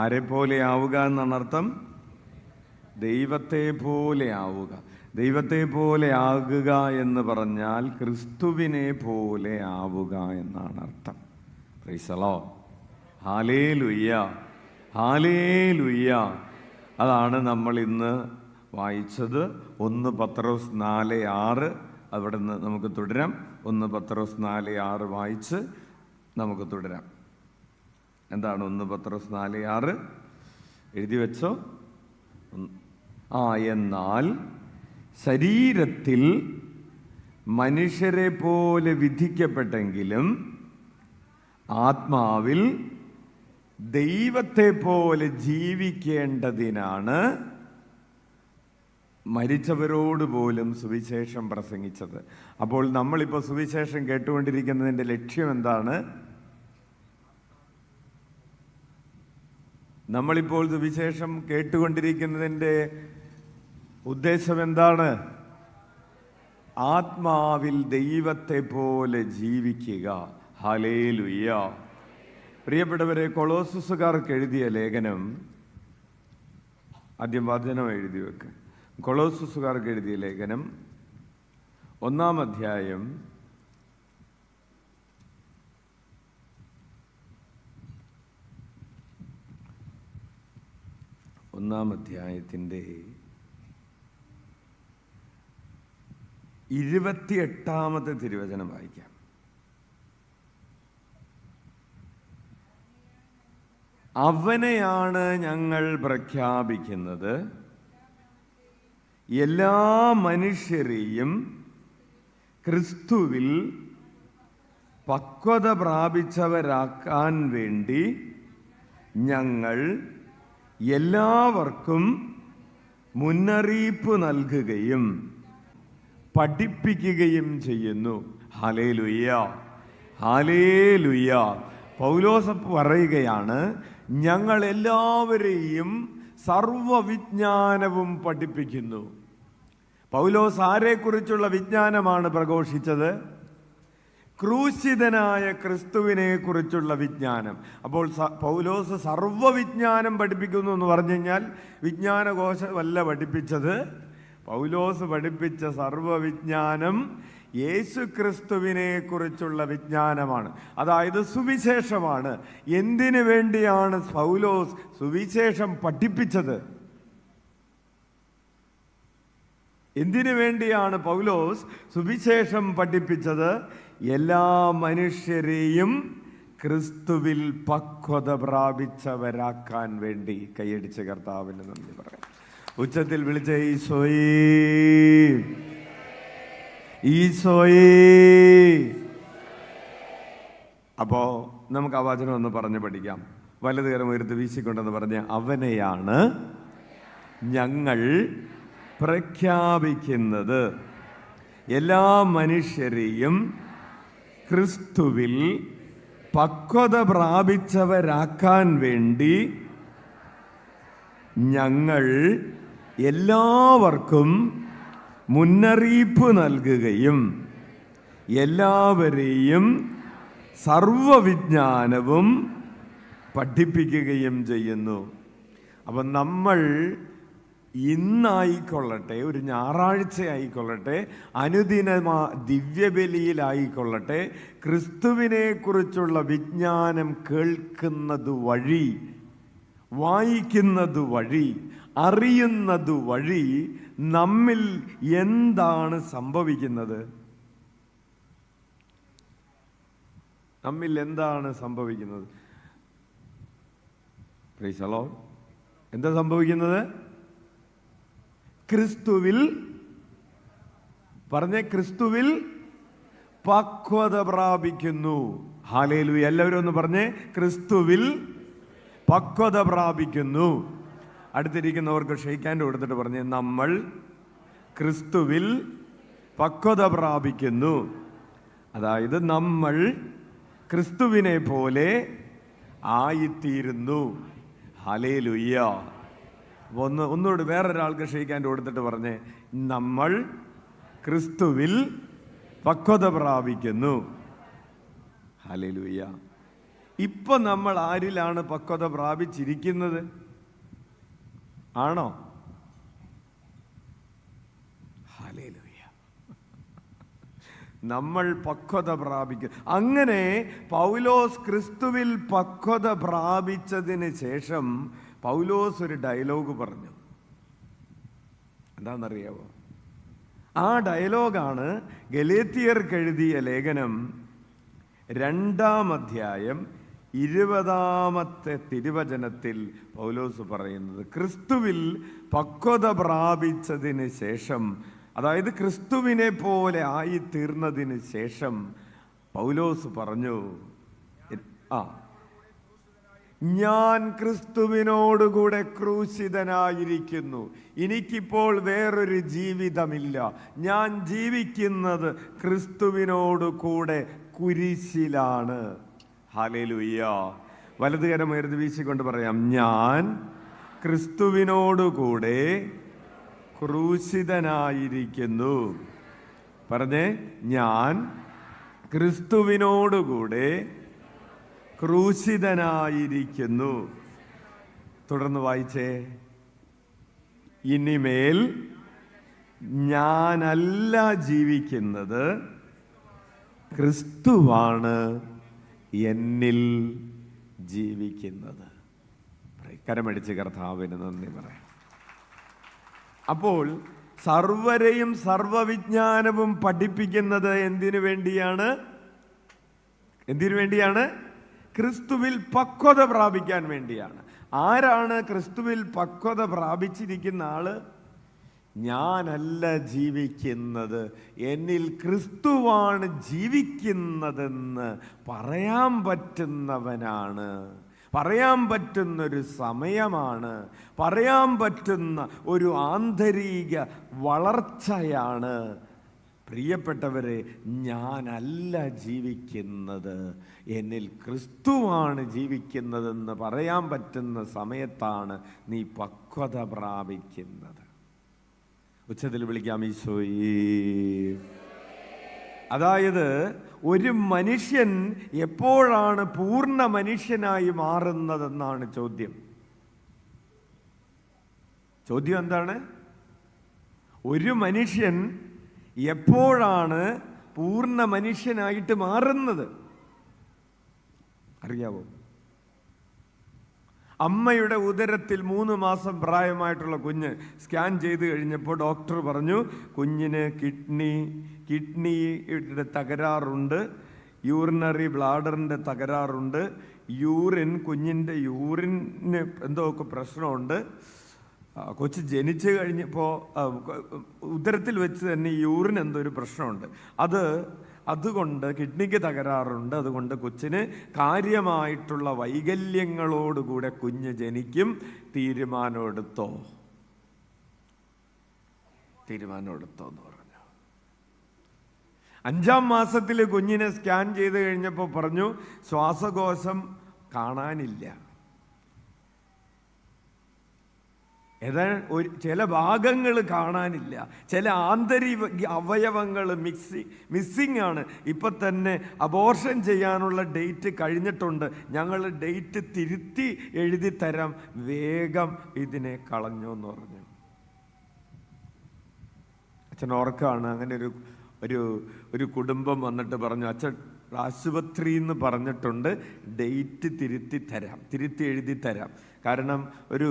ആരെപ്പോലെ ആവുക എന്നാണ് അർത്ഥം ദൈവത്തെ പോലെ ആവുക ദൈവത്തെ പോലെ ആകുക എന്ന് പറഞ്ഞാൽ ക്രിസ്തുവിനെ പോലെ ആവുക എന്നാണ് അർത്ഥം റീസലോ ഹാലേ ലുയ്യ ഹാലേ ലുയ്യ അതാണ് നമ്മൾ ഇന്ന് വായിച്ചത് ഒന്ന് പത്രോസ് നാല് ആറ് അവിടെ നിന്ന് നമുക്ക് തുടരാം ഒന്ന് പത്രോസ് നാല് ആറ് വായിച്ച് നമുക്ക് തുടരാം എന്താണ് ഒന്ന് പത്രോസ് നാല് ആറ് എഴുതി വെച്ചോ ആ എന്നാൽ ശരീരത്തിൽ മനുഷ്യരെ പോലെ വിധിക്കപ്പെട്ടെങ്കിലും ആത്മാവിൽ ദൈവത്തെ പോലെ ജീവിക്കേണ്ടതിനാണ് മരിച്ചവരോട് പോലും സുവിശേഷം പ്രസംഗിച്ചത് അപ്പോൾ നമ്മളിപ്പോൾ സുവിശേഷം കേട്ടുകൊണ്ടിരിക്കുന്നതിൻ്റെ ലക്ഷ്യം എന്താണ് നമ്മളിപ്പോൾ സുവിശേഷം കേട്ടുകൊണ്ടിരിക്കുന്നതിൻ്റെ ഉദ്ദേശം എന്താണ് ആത്മാവിൽ ദൈവത്തെ പോലെ ജീവിക്കുക ഹലേലുയ്യ പ്രിയപ്പെട്ടവരെ കൊളോസസുകാർക്ക് എഴുതിയ ലേഖനം ആദ്യം വചനം എഴുതി വെക്കുക കൊളോസസുകാർക്ക് എഴുതിയ ലേഖനം ഒന്നാം അധ്യായം ഒന്നാം അധ്യായത്തിൻ്റെ ഇരുപത്തിയെട്ടാമത്തെ തിരുവചനം വായിക്കാം അവനെയാണ് ഞങ്ങൾ പ്രഖ്യാപിക്കുന്നത് എല്ലാ മനുഷ്യരെയും ക്രിസ്തുവിൽ പക്വത പ്രാപിച്ചവരാക്കാൻ വേണ്ടി ഞങ്ങൾ എല്ലാവർക്കും മുന്നറിയിപ്പ് നൽകുകയും പഠിപ്പിക്കുകയും ചെയ്യുന്നു ഹാലേ ലുയ്യ ഹാലേ ലുയ്യ പൗലോസപ്പ് പറയുകയാണ് ഞങ്ങൾ എല്ലാവരെയും സർവവിജ്ഞാനവും പഠിപ്പിക്കുന്നു പൗലോസ് ആരെക്കുറിച്ചുള്ള വിജ്ഞാനമാണ് പ്രഘോഷിച്ചത് ക്രൂശിതനായ ക്രിസ്തുവിനെ കുറിച്ചുള്ള വിജ്ഞാനം അപ്പോൾ പൗലോസ് സർവവിജ്ഞാനം പഠിപ്പിക്കുന്നു എന്ന് പറഞ്ഞു കഴിഞ്ഞാൽ വിജ്ഞാനകോശമല്ല പഠിപ്പിച്ചത് പൗലോസ് പഠിപ്പിച്ച സർവവിജ്ഞാനം യേശു ക്രിസ്തുവിനെ കുറിച്ചുള്ള വിജ്ഞാനമാണ് അതായത് സുവിശേഷമാണ് എന്തിനു വേണ്ടിയാണ് പൗലോസ് സുവിശേഷം പഠിപ്പിച്ചത് എന്തിനു വേണ്ടിയാണ് പൗലോസ് സുവിശേഷം പഠിപ്പിച്ചത് എല്ലാ മനുഷ്യരെയും ക്രിസ്തുവിൽ പക്വത പ്രാപിച്ചവരാക്കാൻ വേണ്ടി കൈയടിച്ച കർത്താവിന് നന്ദി പറയാം ഉച്ചത്തിൽ വിളിച്ച ഈശോയി അപ്പോ നമുക്ക് ആ വചനം ഒന്ന് പറഞ്ഞ് പഠിക്കാം വലത് കരം ഉയർത്ത് വീശിക്കൊണ്ടെന്ന് പറഞ്ഞ അവനെയാണ് ഞങ്ങൾ പ്രഖ്യാപിക്കുന്നത് എല്ലാ മനുഷ്യരെയും ക്രിസ്തുവിൽ പക്വത പ്രാപിച്ചവരാക്കാൻ വേണ്ടി ഞങ്ങൾ എല്ലാവർക്കും മുന്നറിയിപ്പ് നൽകുകയും എല്ലാവരെയും സർവവിജ്ഞാനവും പഠിപ്പിക്കുകയും ചെയ്യുന്നു അപ്പം നമ്മൾ ഇന്നായിക്കൊള്ളട്ടെ ഒരു ഞായറാഴ്ച ആയിക്കൊള്ളട്ടെ അനുദിനമാ ദിവ്യബലിയിലായിക്കൊള്ളട്ടെ ക്രിസ്തുവിനെക്കുറിച്ചുള്ള വിജ്ഞാനം കേൾക്കുന്നത് വഴി വായിക്കുന്നത് വഴി അറിയുന്നത് വഴി നമ്മിൽ എന്താണ് സംഭവിക്കുന്നത് നമ്മിൽ എന്താണ് സംഭവിക്കുന്നത് പ്ലീസ് ഹലോ എന്താ സംഭവിക്കുന്നത് ക്രിസ്തുവിൽ പറഞ്ഞ ക്രിസ്തുവിൽ പക്വത പ്രാപിക്കുന്നു ഹാലേലു എല്ലാവരും ഒന്ന് പറഞ്ഞേ ക്രിസ്തുവിൽ പക്വത പ്രാപിക്കുന്നു അടുത്തിരിക്കുന്നവർക്ക് ക്ഷയിക്കാൻ്റെ കൊടുത്തിട്ട് പറഞ്ഞ് നമ്മൾ ക്രിസ്തുവിൽ പക്വത പ്രാപിക്കുന്നു അതായത് നമ്മൾ ക്രിസ്തുവിനെ പോലെ ആയിത്തീരുന്നു ഹലേലുയ്യ ഒന്ന് ഒന്നുകൂടി വേറൊരാൾക്ക് ഷെയ്ക്കാൻ കൊടുത്തിട്ട് പറഞ്ഞേ നമ്മൾ ക്രിസ്തുവിൽ പക്വത പ്രാപിക്കുന്നു ഹലലുയ്യ ഇപ്പൊ നമ്മൾ ആരിലാണ് പക്വത പ്രാപിച്ചിരിക്കുന്നത് ആണോ നമ്മൾ പക്വത പ്രാപിക്കും അങ്ങനെ പൗലോസ് ക്രിസ്തുവിൽ പക്വത പ്രാപിച്ചതിന് ശേഷം പൗലോസ് ഒരു ഡയലോഗ് പറഞ്ഞു എന്താണെന്നറിയാവോ ആ ഡയലോഗാണ് ഗലേത്തിയർക്കെഴുതിയ ലേഖനം രണ്ടാം അധ്യായം ഇരുപതാമത്തെ തിരുവചനത്തിൽ പൗലോസ് പറയുന്നത് ക്രിസ്തുവിൽ പക്വത പ്രാപിച്ചതിന് ശേഷം അതായത് ക്രിസ്തുവിനെ പോലെ ആയി ശേഷം പൗലോസ് പറഞ്ഞു ആ ഞാൻ ക്രിസ്തുവിനോടുകൂടെ ക്രൂശിതനായിരിക്കുന്നു എനിക്കിപ്പോൾ വേറൊരു ജീവിതമില്ല ഞാൻ ജീവിക്കുന്നത് ക്രിസ്തുവിനോടുകൂടെ കുരിശിലാണ് ഹലലുയ്യ വലതുകരം ഉയർത്തി വീശിക്കൊണ്ട് പറയാം ഞാൻ ക്രിസ്തുവിനോടുകൂടെ ക്രൂശിതനായിരിക്കുന്നു പറഞ്ഞേ ഞാൻ ക്രിസ്തുവിനോടുകൂടെ കൂടെ ക്രൂശിതനായിരിക്കുന്നു തുടർന്ന് വായിച്ചേ ഇനിമേൽ ഞാനല്ല ജീവിക്കുന്നത് ക്രിസ്തുവാണ് എന്നിൽ ജീവിക്കുന്നത് കരമടിച്ച് കർത്താവിന് നന്ദി പറയാം അപ്പോൾ സർവരെയും സർവവിജ്ഞാനവും പഠിപ്പിക്കുന്നത് എന്തിനു വേണ്ടിയാണ് എന്തിനു വേണ്ടിയാണ് ക്രിസ്തുവിൽ പക്വത പ്രാപിക്കാൻ വേണ്ടിയാണ് ആരാണ് ക്രിസ്തുവിൽ പക്വത പ്രാപിച്ചിരിക്കുന്ന ആള് ഞാനല്ല ജീവിക്കുന്നത് എന്നിൽ ക്രിസ്തുവാണ് ജീവിക്കുന്നതെന്ന് പറയാൻ പറ്റുന്നവനാണ് പറയാൻ പറ്റുന്നൊരു സമയമാണ് പറയാൻ പറ്റുന്ന ഒരു ആന്തരിക വളർച്ചയാണ് പ്രിയപ്പെട്ടവരെ ഞാനല്ല ജീവിക്കുന്നത് എന്നിൽ ക്രിസ്തുവാണ് ജീവിക്കുന്നതെന്ന് പറയാൻ പറ്റുന്ന സമയത്താണ് നീ പക്വത പ്രാപിക്കുന്നത് ഉച്ചത്തിൽ വിളിക്കാം ഈശോയി അതായത് ഒരു മനുഷ്യൻ എപ്പോഴാണ് പൂർണ്ണ മനുഷ്യനായി മാറുന്നതെന്നാണ് ചോദ്യം ചോദ്യം എന്താണ് ഒരു മനുഷ്യൻ എപ്പോഴാണ് പൂർണ്ണ മനുഷ്യനായിട്ട് മാറുന്നത് അറിയാവോ അമ്മയുടെ ഉദരത്തിൽ മൂന്ന് മാസം പ്രായമായിട്ടുള്ള കുഞ്ഞ് സ്കാൻ ചെയ്ത് കഴിഞ്ഞപ്പോൾ ഡോക്ടർ പറഞ്ഞു കുഞ്ഞിന് കിഡ്നി കിഡ്നിയുടെ തകരാറുണ്ട് യൂറിനറി ബ്ലാഡറിൻ്റെ തകരാറുണ്ട് യൂറിൻ കുഞ്ഞിൻ്റെ യൂറിന് എന്തോ ഒക്കെ പ്രശ്നമുണ്ട് കൊച്ച് ജനിച്ച് കഴിഞ്ഞപ്പോൾ ഉദരത്തിൽ വെച്ച് തന്നെ യൂറിൻ എന്തോ ഒരു പ്രശ്നമുണ്ട് അത് അതുകൊണ്ട് കിഡ്നിക്ക് തകരാറുണ്ട് അതുകൊണ്ട് കൊച്ചിന് കാര്യമായിട്ടുള്ള വൈകല്യങ്ങളോടുകൂടെ കുഞ്ഞ് ജനിക്കും തീരുമാനമെടുത്തോ തീരുമാനമെടുത്തോ എന്ന് പറഞ്ഞു അഞ്ചാം മാസത്തിൽ കുഞ്ഞിനെ സ്കാൻ ചെയ്ത് കഴിഞ്ഞപ്പോൾ പറഞ്ഞു ശ്വാസകോശം കാണാനില്ല ഏതായാലും ഒരു ചില ഭാഗങ്ങൾ കാണാനില്ല ചില ആന്തരിക അവയവങ്ങൾ മിക്സി മിസ്സിങ് ആണ് ഇപ്പം തന്നെ അബോർഷൻ ചെയ്യാനുള്ള ഡേറ്റ് കഴിഞ്ഞിട്ടുണ്ട് ഞങ്ങൾ ഡേറ്റ് തിരുത്തി എഴുതി തരാം വേഗം ഇതിനെ കളഞ്ഞു എന്ന് പറഞ്ഞു അച്ഛൻ ഓർക്കാണ് അങ്ങനെ ഒരു ഒരു ഒരു കുടുംബം വന്നിട്ട് പറഞ്ഞു അച്ഛൻ ആശുപത്രി എന്ന് പറഞ്ഞിട്ടുണ്ട് ഡേറ്റ് തിരുത്തി തരാം തിരുത്തി എഴുതി തരാം കാരണം ഒരു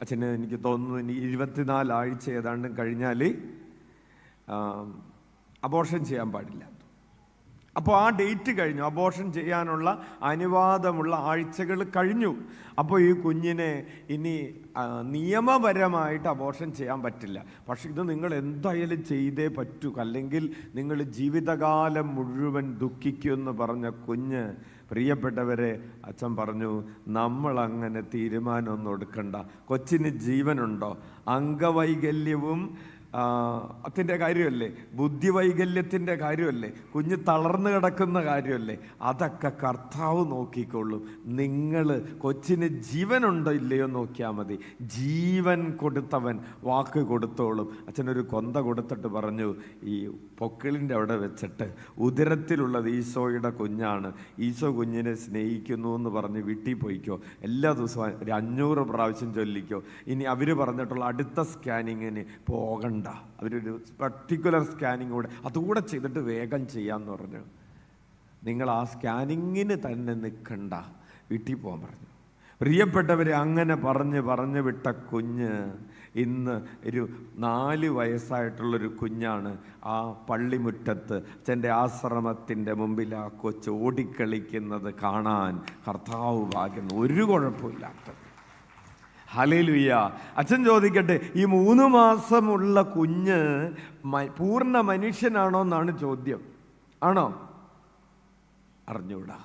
അച്ഛന് എനിക്ക് തോന്നുന്നു ഇനി ഇരുപത്തിനാല് ആഴ്ച ഏതാണ്ട് കഴിഞ്ഞാൽ അബോർഷൻ ചെയ്യാൻ പാടില്ല അപ്പോൾ ആ ഡേറ്റ് കഴിഞ്ഞു അബോർഷൻ ചെയ്യാനുള്ള അനുവാദമുള്ള ആഴ്ചകൾ കഴിഞ്ഞു അപ്പോൾ ഈ കുഞ്ഞിനെ ഇനി നിയമപരമായിട്ട് അബോർഷൻ ചെയ്യാൻ പറ്റില്ല പക്ഷെ ഇത് നിങ്ങൾ എന്തായാലും ചെയ്തേ പറ്റൂ അല്ലെങ്കിൽ നിങ്ങൾ ജീവിതകാലം മുഴുവൻ ദുഃഖിക്കുമെന്ന് പറഞ്ഞ കുഞ്ഞ് പ്രിയപ്പെട്ടവരെ അച്ഛൻ പറഞ്ഞു നമ്മൾ അങ്ങനെ തീരുമാനമൊന്നും എടുക്കണ്ട കൊച്ചിന് ജീവനുണ്ടോ അംഗവൈകല്യവും അതിൻ്റെ കാര്യമല്ലേ ബുദ്ധിവൈകല്യത്തിൻ്റെ കാര്യമല്ലേ കുഞ്ഞ് തളർന്ന് കിടക്കുന്ന കാര്യമല്ലേ അതൊക്കെ കർത്താവ് നോക്കിക്കൊള്ളും നിങ്ങൾ കൊച്ചിന് ജീവനുണ്ടോ ഇല്ലയോ നോക്കിയാൽ മതി ജീവൻ കൊടുത്തവൻ വാക്ക് കൊടുത്തോളും അച്ഛനൊരു കൊന്ത കൊടുത്തിട്ട് പറഞ്ഞു ഈ പൊക്കിളിൻ്റെ അവിടെ വെച്ചിട്ട് ഉദരത്തിലുള്ളത് ഈശോയുടെ കുഞ്ഞാണ് ഈശോ കുഞ്ഞിനെ സ്നേഹിക്കുന്നു എന്ന് പറഞ്ഞ് വീട്ടിൽ പോയിക്കോ എല്ലാ ദിവസവും ഒരു അഞ്ഞൂറ് പ്രാവശ്യം ചൊല്ലിക്കോ ഇനി അവർ പറഞ്ഞിട്ടുള്ള അടുത്ത സ്കാനിങ്ങിന് പോകണ്ട അതുകൊണ്ടാ അവരൊരു പർട്ടിക്കുലർ സ്കാനിങ് കൂടെ അതുകൂടെ ചെയ്തിട്ട് വേഗം ചെയ്യാമെന്ന് പറഞ്ഞു നിങ്ങൾ ആ സ്കാനിങ്ങിന് തന്നെ നിൽക്കണ്ട വീട്ടിൽ പോകാൻ പറഞ്ഞു പ്രിയപ്പെട്ടവരെ അങ്ങനെ പറഞ്ഞ് പറഞ്ഞു വിട്ട കുഞ്ഞ് ഇന്ന് ഒരു നാല് വയസ്സായിട്ടുള്ളൊരു കുഞ്ഞാണ് ആ പള്ളിമുറ്റത്ത് അച്ഛൻ്റെ ആശ്രമത്തിൻ്റെ മുമ്പിൽ ആ കൊച്ച് ഓടിക്കളിക്കുന്നത് കാണാൻ കർത്താവ് ഭാഗ്യം ഒരു കുഴപ്പമില്ലാത്തത് ഹലയിലുയ്യ അച്ഛൻ ചോദിക്കട്ടെ ഈ മൂന്ന് മാസമുള്ള കുഞ്ഞ് പൂർണ്ണ മനുഷ്യനാണോ എന്നാണ് ചോദ്യം ആണോ അറിഞ്ഞൂടാ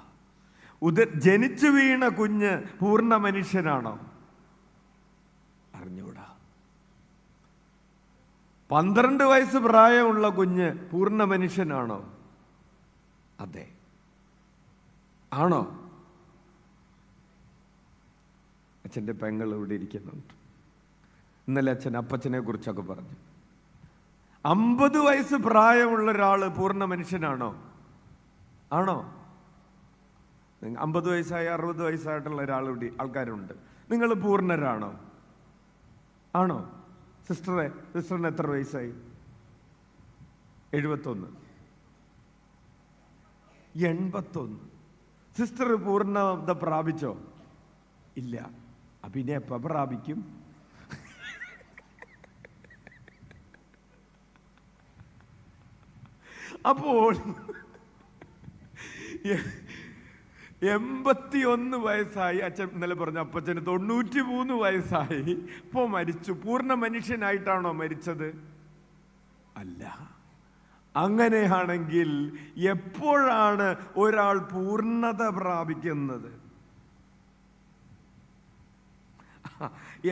ഉദ ജനിച്ചു വീണ കുഞ്ഞ് പൂർണ്ണ മനുഷ്യനാണോ അറിഞ്ഞൂടാ പന്ത്രണ്ട് വയസ്സ് പ്രായമുള്ള കുഞ്ഞ് പൂർണ്ണ മനുഷ്യനാണോ അതെ ആണോ അച്ഛൻ്റെ പെങ്ങൾ ഇവിടെ ഇരിക്കുന്നുണ്ട് ഇന്നലെ അച്ഛൻ അപ്പച്ചനെ കുറിച്ചൊക്കെ പറഞ്ഞു അമ്പത് വയസ്സ് പ്രായമുള്ള ഒരാൾ പൂർണ്ണ മനുഷ്യനാണോ ആണോ അമ്പത് വയസ്സായി അറുപത് വയസ്സായിട്ടുള്ള ഒരാൾ ഇവിടെ ആൾക്കാരുണ്ട് നിങ്ങൾ പൂർണ്ണരാണോ ആണോ സിസ്റ്ററെ സിസ്റ്ററിന് എത്ര വയസ്സായി എഴുപത്തൊന്ന് എൺപത്തൊന്ന് സിസ്റ്റർ പൂർണ്ണത പ്രാപിച്ചോ ഇല്ല പിന്നെ പ്രാപിക്കും അപ്പോൾ എൺപത്തി ഒന്ന് വയസ്സായി അച്ഛൻ ഇന്നലെ പറഞ്ഞു അപ്പച്ചന് തൊണ്ണൂറ്റി മൂന്ന് വയസ്സായി ഇപ്പോൾ മരിച്ചു പൂർണ്ണ മനുഷ്യനായിട്ടാണോ മരിച്ചത് അല്ല അങ്ങനെയാണെങ്കിൽ എപ്പോഴാണ് ഒരാൾ പൂർണ്ണത പ്രാപിക്കുന്നത്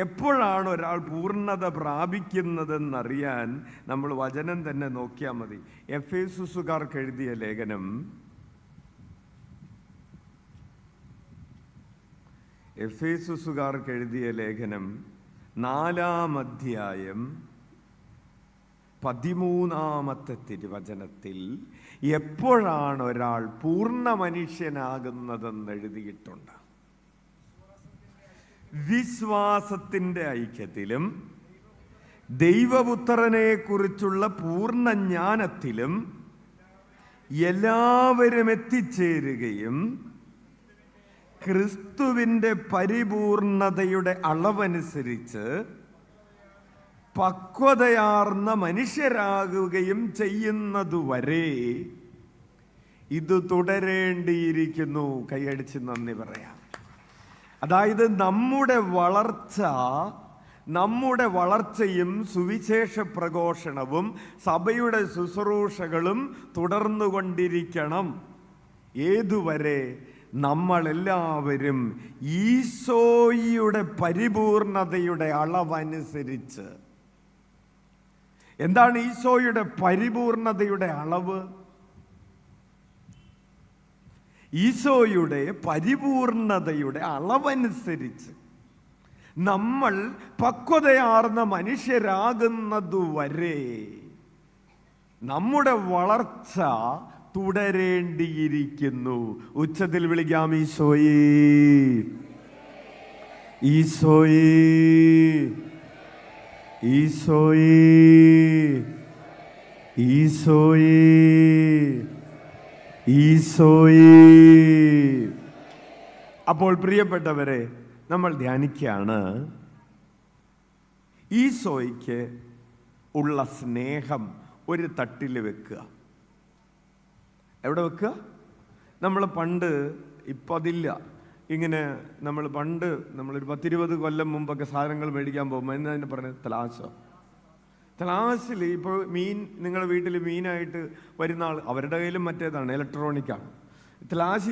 എപ്പോഴാണ് ഒരാൾ പൂർണ്ണത പ്രാപിക്കുന്നതെന്നറിയാൻ നമ്മൾ വചനം തന്നെ നോക്കിയാൽ മതി എഫ് എ സുസുകാർക്ക് എഴുതിയ ലേഖനം എഫ് എ സുസുകാർക്ക് എഴുതിയ ലേഖനം നാലാം അധ്യായം പതിമൂന്നാമത്തെ തിരുവചനത്തിൽ എപ്പോഴാണ് ഒരാൾ പൂർണ്ണ മനുഷ്യനാകുന്നതെന്ന് എഴുതിയിട്ടുണ്ട് വിശ്വാസത്തിൻ്റെ ഐക്യത്തിലും ദൈവപുത്രനെക്കുറിച്ചുള്ള പൂർണ്ണജ്ഞാനത്തിലും പൂർണ്ണ ജ്ഞാനത്തിലും എല്ലാവരും എത്തിച്ചേരുകയും ക്രിസ്തുവിൻ്റെ പരിപൂർണതയുടെ അളവനുസരിച്ച് പക്വതയാർന്ന മനുഷ്യരാകുകയും ചെയ്യുന്നതുവരെ ഇത് തുടരേണ്ടിയിരിക്കുന്നു കൈയടിച്ച് നന്ദി പറയാം അതായത് നമ്മുടെ വളർച്ച നമ്മുടെ വളർച്ചയും സുവിശേഷ പ്രഘോഷണവും സഭയുടെ ശുശ്രൂഷകളും തുടർന്നുകൊണ്ടിരിക്കണം ഏതുവരെ നമ്മളെല്ലാവരും ഈശോയുടെ പരിപൂർണതയുടെ അളവനുസരിച്ച് എന്താണ് ഈശോയുടെ പരിപൂർണതയുടെ അളവ് ഈശോയുടെ പരിപൂർണതയുടെ അളവനുസരിച്ച് നമ്മൾ പക്വതയാർന്ന മനുഷ്യരാകുന്നതുവരെ നമ്മുടെ വളർച്ച തുടരേണ്ടിയിരിക്കുന്നു ഉച്ചത്തിൽ വിളിക്കാം ഈശോയേ ഈശോയേ ഈശോയേ ഈശോയേ അപ്പോൾ പ്രിയപ്പെട്ടവരെ നമ്മൾ ധ്യാനിക്കുകയാണ് ഈശോയ്ക്ക് ഉള്ള സ്നേഹം ഒരു തട്ടിൽ വെക്കുക എവിടെ വെക്കുക നമ്മൾ പണ്ട് ഇപ്പം അതില്ല ഇങ്ങനെ നമ്മൾ പണ്ട് നമ്മളൊരു പത്തിരുപത് കൊല്ലം മുമ്പൊക്കെ സാധനങ്ങൾ മേടിക്കാൻ പോകുമ്പോൾ എന്നാ പറഞ്ഞ പറഞ്ഞത് ക്ലാസ്സിൽ ഇപ്പോൾ മീൻ നിങ്ങളുടെ വീട്ടിൽ മീനായിട്ട് വരുന്ന ആൾ അവരുടെ കയ്യിലും മറ്റേതാണ് ഇലക്ട്രോണിക്കാണ്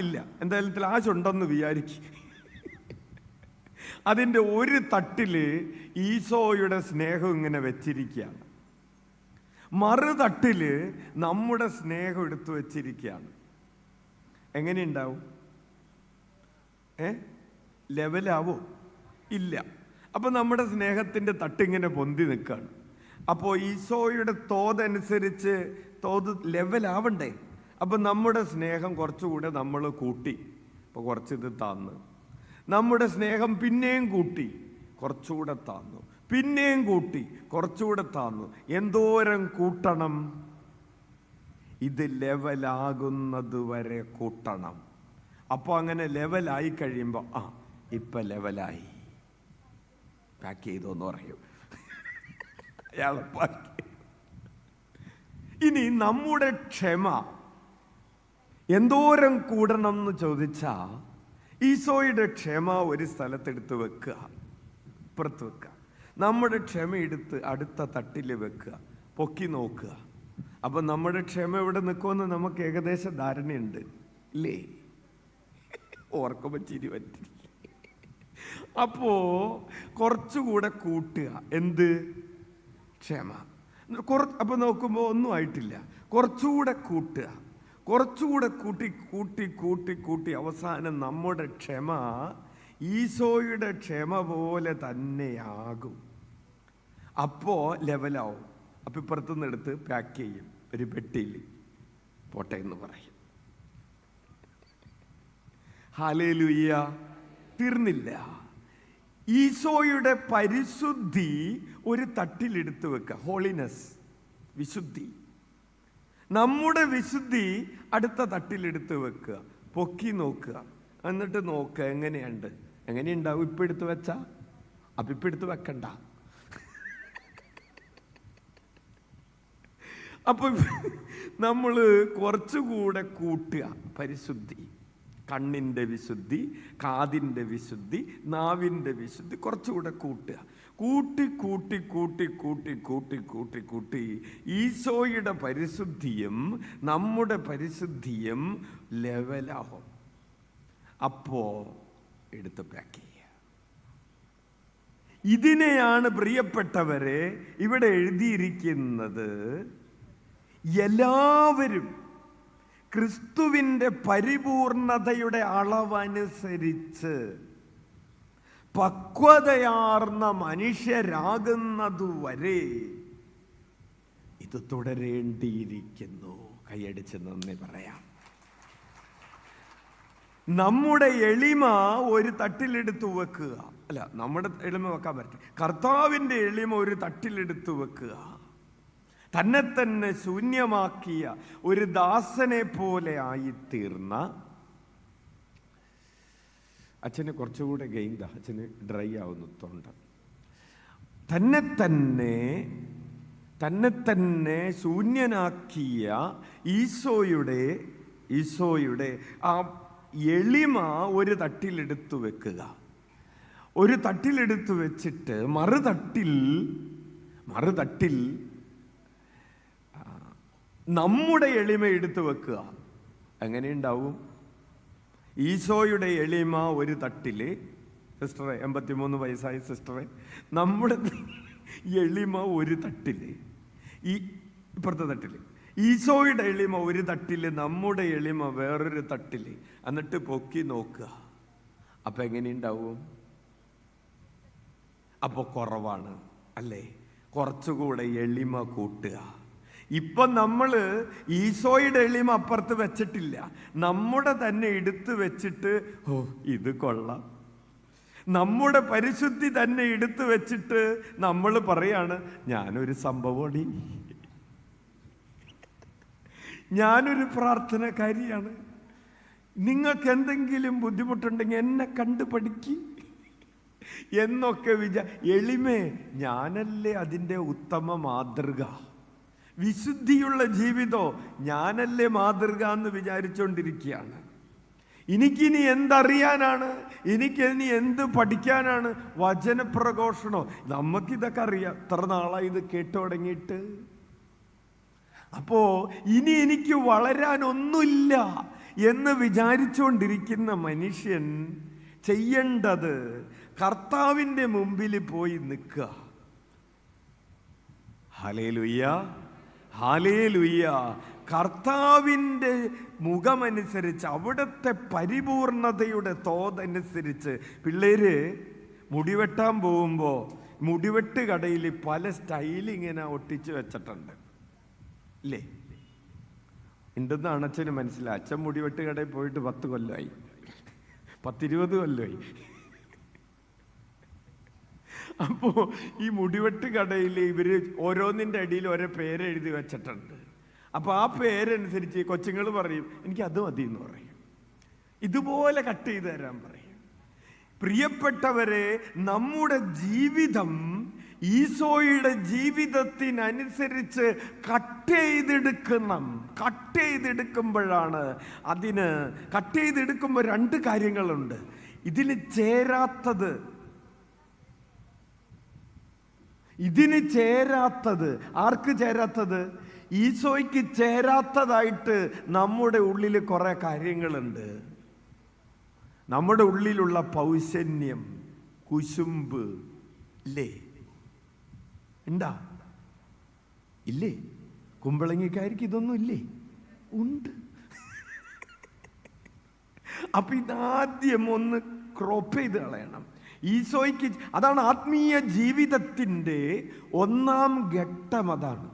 ഇല്ല എന്തായാലും ക്ലാസ് ഉണ്ടെന്ന് വിചാരിക്കും അതിൻ്റെ ഒരു തട്ടിൽ ഈശോയുടെ സ്നേഹം ഇങ്ങനെ വെച്ചിരിക്കുകയാണ് മറുതട്ടിൽ നമ്മുടെ സ്നേഹം എടുത്തു വച്ചിരിക്കുകയാണ് എങ്ങനെയുണ്ടാവും ഏ ലെവലാവോ ഇല്ല അപ്പം നമ്മുടെ സ്നേഹത്തിൻ്റെ തട്ടിങ്ങനെ പൊന്തി നിൽക്കുകയാണ് അപ്പോൾ ഈശോയുടെ തോതനുസരിച്ച് തോത് ലെവലാവണ്ടേ അപ്പം നമ്മുടെ സ്നേഹം കുറച്ചുകൂടെ നമ്മൾ കൂട്ടി ഇപ്പോൾ കുറച്ചിത് താന്ന് നമ്മുടെ സ്നേഹം പിന്നെയും കൂട്ടി കുറച്ചുകൂടെ താന്നു പിന്നെയും കൂട്ടി കുറച്ചുകൂടെ താന്നു എന്തോരം കൂട്ടണം ഇത് ലെവലാകുന്നത് വരെ കൂട്ടണം അപ്പോൾ അങ്ങനെ ലെവലായി കഴിയുമ്പോൾ ആ ഇപ്പം ലെവലായി പാക്ക് ചെയ്തു എന്ന് പറയും അയാളപ്പാക്കി ഇനി നമ്മുടെ ക്ഷമ എന്തോരം കൂടണം എന്ന് ചോദിച്ചാൽ ഈശോയുടെ ക്ഷമ ഒരു സ്ഥലത്തെടുത്ത് വെക്കുക ഇപ്പുറത്ത് വെക്കുക നമ്മുടെ ക്ഷമ എടുത്ത് അടുത്ത തട്ടിൽ വെക്കുക പൊക്കി നോക്കുക അപ്പം നമ്മുടെ ക്ഷമ ഇവിടെ നിൽക്കുമെന്ന് നമുക്ക് ഏകദേശം ധാരണയുണ്ട് ഇല്ലേ ഓർക്കുമ്പോൾ ചിരി പറ്റില്ല അപ്പോൾ കുറച്ചുകൂടെ കൂട്ടുക എന്ത് ക്ഷമ കുറ അപ്പോൾ നോക്കുമ്പോൾ ഒന്നും ആയിട്ടില്ല കുറച്ചുകൂടെ കൂട്ടുക കുറച്ചുകൂടെ കൂട്ടി കൂട്ടി കൂട്ടി കൂട്ടി അവസാനം നമ്മുടെ ക്ഷമ ഈശോയുടെ ക്ഷമ പോലെ തന്നെയാകും അപ്പോൾ ലെവലാവും അപ്പം ഇപ്പുറത്തുനിന്ന് എടുത്ത് പാക്ക് ചെയ്യും ഒരു പെട്ടിയിൽ പോട്ടെ എന്ന് പറയും ഹാലേ ലുയ്യ തീർന്നില്ല ഈശോയുടെ പരിശുദ്ധി ഒരു തട്ടിലെടുത്ത് വെക്കുക ഹോളിനെസ് വിശുദ്ധി നമ്മുടെ വിശുദ്ധി അടുത്ത തട്ടിലെടുത്ത് വെക്കുക പൊക്കി നോക്കുക എന്നിട്ട് നോക്കുക എങ്ങനെയുണ്ട് എങ്ങനെയുണ്ടാവും ഇപ്പം എടുത്ത് വെച്ചാ അപ്പം ഇപ്പം എടുത്ത് വെക്കണ്ട അപ്പം നമ്മൾ കുറച്ചുകൂടെ കൂട്ടുക പരിശുദ്ധി കണ്ണിൻ്റെ വിശുദ്ധി കാതിൻ്റെ വിശുദ്ധി നാവിൻ്റെ വിശുദ്ധി കുറച്ചുകൂടെ കൂട്ടുക കൂട്ടി കൂട്ടി കൂട്ടി കൂട്ടി കൂട്ടി കൂട്ടി കൂട്ടി ഈശോയുടെ പരിശുദ്ധിയും നമ്മുടെ പരിശുദ്ധിയും ലെവലാവും അപ്പോൾ എടുത്ത് പാക്ക് ചെയ്യുക ഇതിനെയാണ് പ്രിയപ്പെട്ടവരെ ഇവിടെ എഴുതിയിരിക്കുന്നത് എല്ലാവരും ക്രിസ്തുവിൻ്റെ പരിപൂർണതയുടെ അളവനുസരിച്ച് പക്വതയാർന്ന മനുഷ്യരാകുന്നതുവരെ ഇത് തുടരേണ്ടിയിരിക്കുന്നു കൈയടിച്ച് നന്ദി പറയാം നമ്മുടെ എളിമ ഒരു തട്ടിലെടുത്ത് വെക്കുക അല്ല നമ്മുടെ എളിമ വെക്കാൻ പറ്റില്ല കർത്താവിൻ്റെ എളിമ ഒരു തട്ടിലെടുത്ത് വെക്കുക തന്നെ തന്നെ ശൂന്യമാക്കിയ ഒരു ദാസനെ പോലെ ആയിത്തീർന്ന അച്ഛന് കുറച്ചുകൂടെ ഗെയിം അച്ഛന് ഡ്രൈ ആവുന്നു തൊണ്ട തന്നെ തന്നെ തന്നെ തന്നെ ശൂന്യനാക്കിയ ഈശോയുടെ ഈശോയുടെ ആ എളിമ ഒരു തട്ടിലെടുത്തു വെക്കുക ഒരു തട്ടിലെടുത്തു വെച്ചിട്ട് മറുതട്ടിൽ മറുതട്ടിൽ നമ്മുടെ എളിമ എടുത്തു വെക്കുക എങ്ങനെ ഉണ്ടാവും ഈശോയുടെ എളിമ ഒരു തട്ടിൽ സിസ്റ്ററെ എൺപത്തിമൂന്ന് വയസ്സായ സിസ്റ്ററെ നമ്മുടെ എളിമ ഒരു തട്ടിൽ ഈ ഇപ്പുറത്തെ തട്ടിൽ ഈശോയുടെ എളിമ ഒരു തട്ടിൽ നമ്മുടെ എളിമ വേറൊരു തട്ടിൽ എന്നിട്ട് പൊക്കി നോക്കുക അപ്പം എങ്ങനെയുണ്ടാവും അപ്പോൾ കുറവാണ് അല്ലേ കുറച്ചുകൂടെ എളിമ കൂട്ടുക ഇപ്പം നമ്മൾ ഈശോയുടെ എളിമ അപ്പുറത്ത് വെച്ചിട്ടില്ല നമ്മുടെ തന്നെ എടുത്ത് വെച്ചിട്ട് ഓ ഇത് കൊള്ളാം നമ്മുടെ പരിശുദ്ധി തന്നെ എടുത്തു വെച്ചിട്ട് നമ്മൾ പറയാണ് ഞാനൊരു സംഭവമടി ഞാനൊരു പ്രാർത്ഥനക്കാരിയാണ് നിങ്ങൾക്ക് എന്തെങ്കിലും ബുദ്ധിമുട്ടുണ്ടെങ്കിൽ എന്നെ കണ്ടു പഠിക്കി എന്നൊക്കെ വിചാ എളിമേ ഞാനല്ലേ അതിൻ്റെ ഉത്തമ മാതൃക വിശുദ്ധിയുള്ള ജീവിതോ ഞാനല്ലേ മാതൃക എന്ന് വിചാരിച്ചുകൊണ്ടിരിക്കുകയാണ് എനിക്കിനി എന്തറിയാനാണ് എനിക്കിനി എന്ത് പഠിക്കാനാണ് വചനപ്രഘോഷണോ നമുക്കിതൊക്കെ അറിയാം ഇത്ര നാളായി ഇത് കേട്ടു തുടങ്ങിയിട്ട് അപ്പോൾ ഇനി എനിക്ക് വളരാനൊന്നുമില്ല എന്ന് വിചാരിച്ചുകൊണ്ടിരിക്കുന്ന മനുഷ്യൻ ചെയ്യേണ്ടത് കർത്താവിൻ്റെ മുമ്പിൽ പോയി നിൽക്കുക ഹലേ ലുയ്യ ഹാലേ ലുയ്യ കർത്താവിൻ്റെ മുഖമനുസരിച്ച് അവിടുത്തെ പരിപൂർണതയുടെ തോതനുസരിച്ച് പിള്ളേര് മുടിവെട്ടാൻ പോകുമ്പോൾ മുടിവെട്ട് കടയിൽ പല സ്റ്റൈലിങ്ങനെ ഒട്ടിച്ച് വെച്ചിട്ടുണ്ട് ഇല്ലേ ഉണ്ടെന്നാണ് അച്ഛന് മനസ്സിലായി അച്ഛൻ മുടിവെട്ട് കടയിൽ പോയിട്ട് പത്ത് കൊല്ലമായി പത്തിരുപത് കൊല്ലമായി അപ്പോൾ ഈ മുടിവെട്ട് കടയിൽ ഇവർ ഓരോന്നിൻ്റെ അടിയിൽ ഓരോ പേര് എഴുതി വെച്ചിട്ടുണ്ട് അപ്പോൾ ആ പേരനുസരിച്ച് കൊച്ചുങ്ങൾ പറയും എനിക്ക് അത് മതി എന്ന് പറയും ഇതുപോലെ കട്ട് ചെയ്ത് തരാൻ പറയും പ്രിയപ്പെട്ടവരെ നമ്മുടെ ജീവിതം ഈശോയുടെ ജീവിതത്തിനനുസരിച്ച് കട്ട് ചെയ്തെടുക്കണം കട്ട് ചെയ്തെടുക്കുമ്പോഴാണ് അതിന് കട്ട് ചെയ്തെടുക്കുമ്പോൾ രണ്ട് കാര്യങ്ങളുണ്ട് ഇതിന് ചേരാത്തത് ഇതിന് ചേരാത്തത് ആർക്ക് ചേരാത്തത് ഈശോയ്ക്ക് ചേരാത്തതായിട്ട് നമ്മുടെ ഉള്ളിൽ കുറെ കാര്യങ്ങളുണ്ട് നമ്മുടെ ഉള്ളിലുള്ള പൗശന്യം കുശുമ്പ് ഇല്ലേ ഉണ്ടാ ഇല്ലേ കുമ്പളങ്ങിക്കാരിക്ക് ഇതൊന്നും ഇല്ലേ ഉണ്ട് അപ്പൊ ഇതാദ്യം ഒന്ന് ക്രോപ്പ് ചെയ്ത് കളയണം ഈശോയ്ക്ക് അതാണ് ആത്മീയ ജീവിതത്തിൻ്റെ ഒന്നാം ഘട്ടം അതാണ്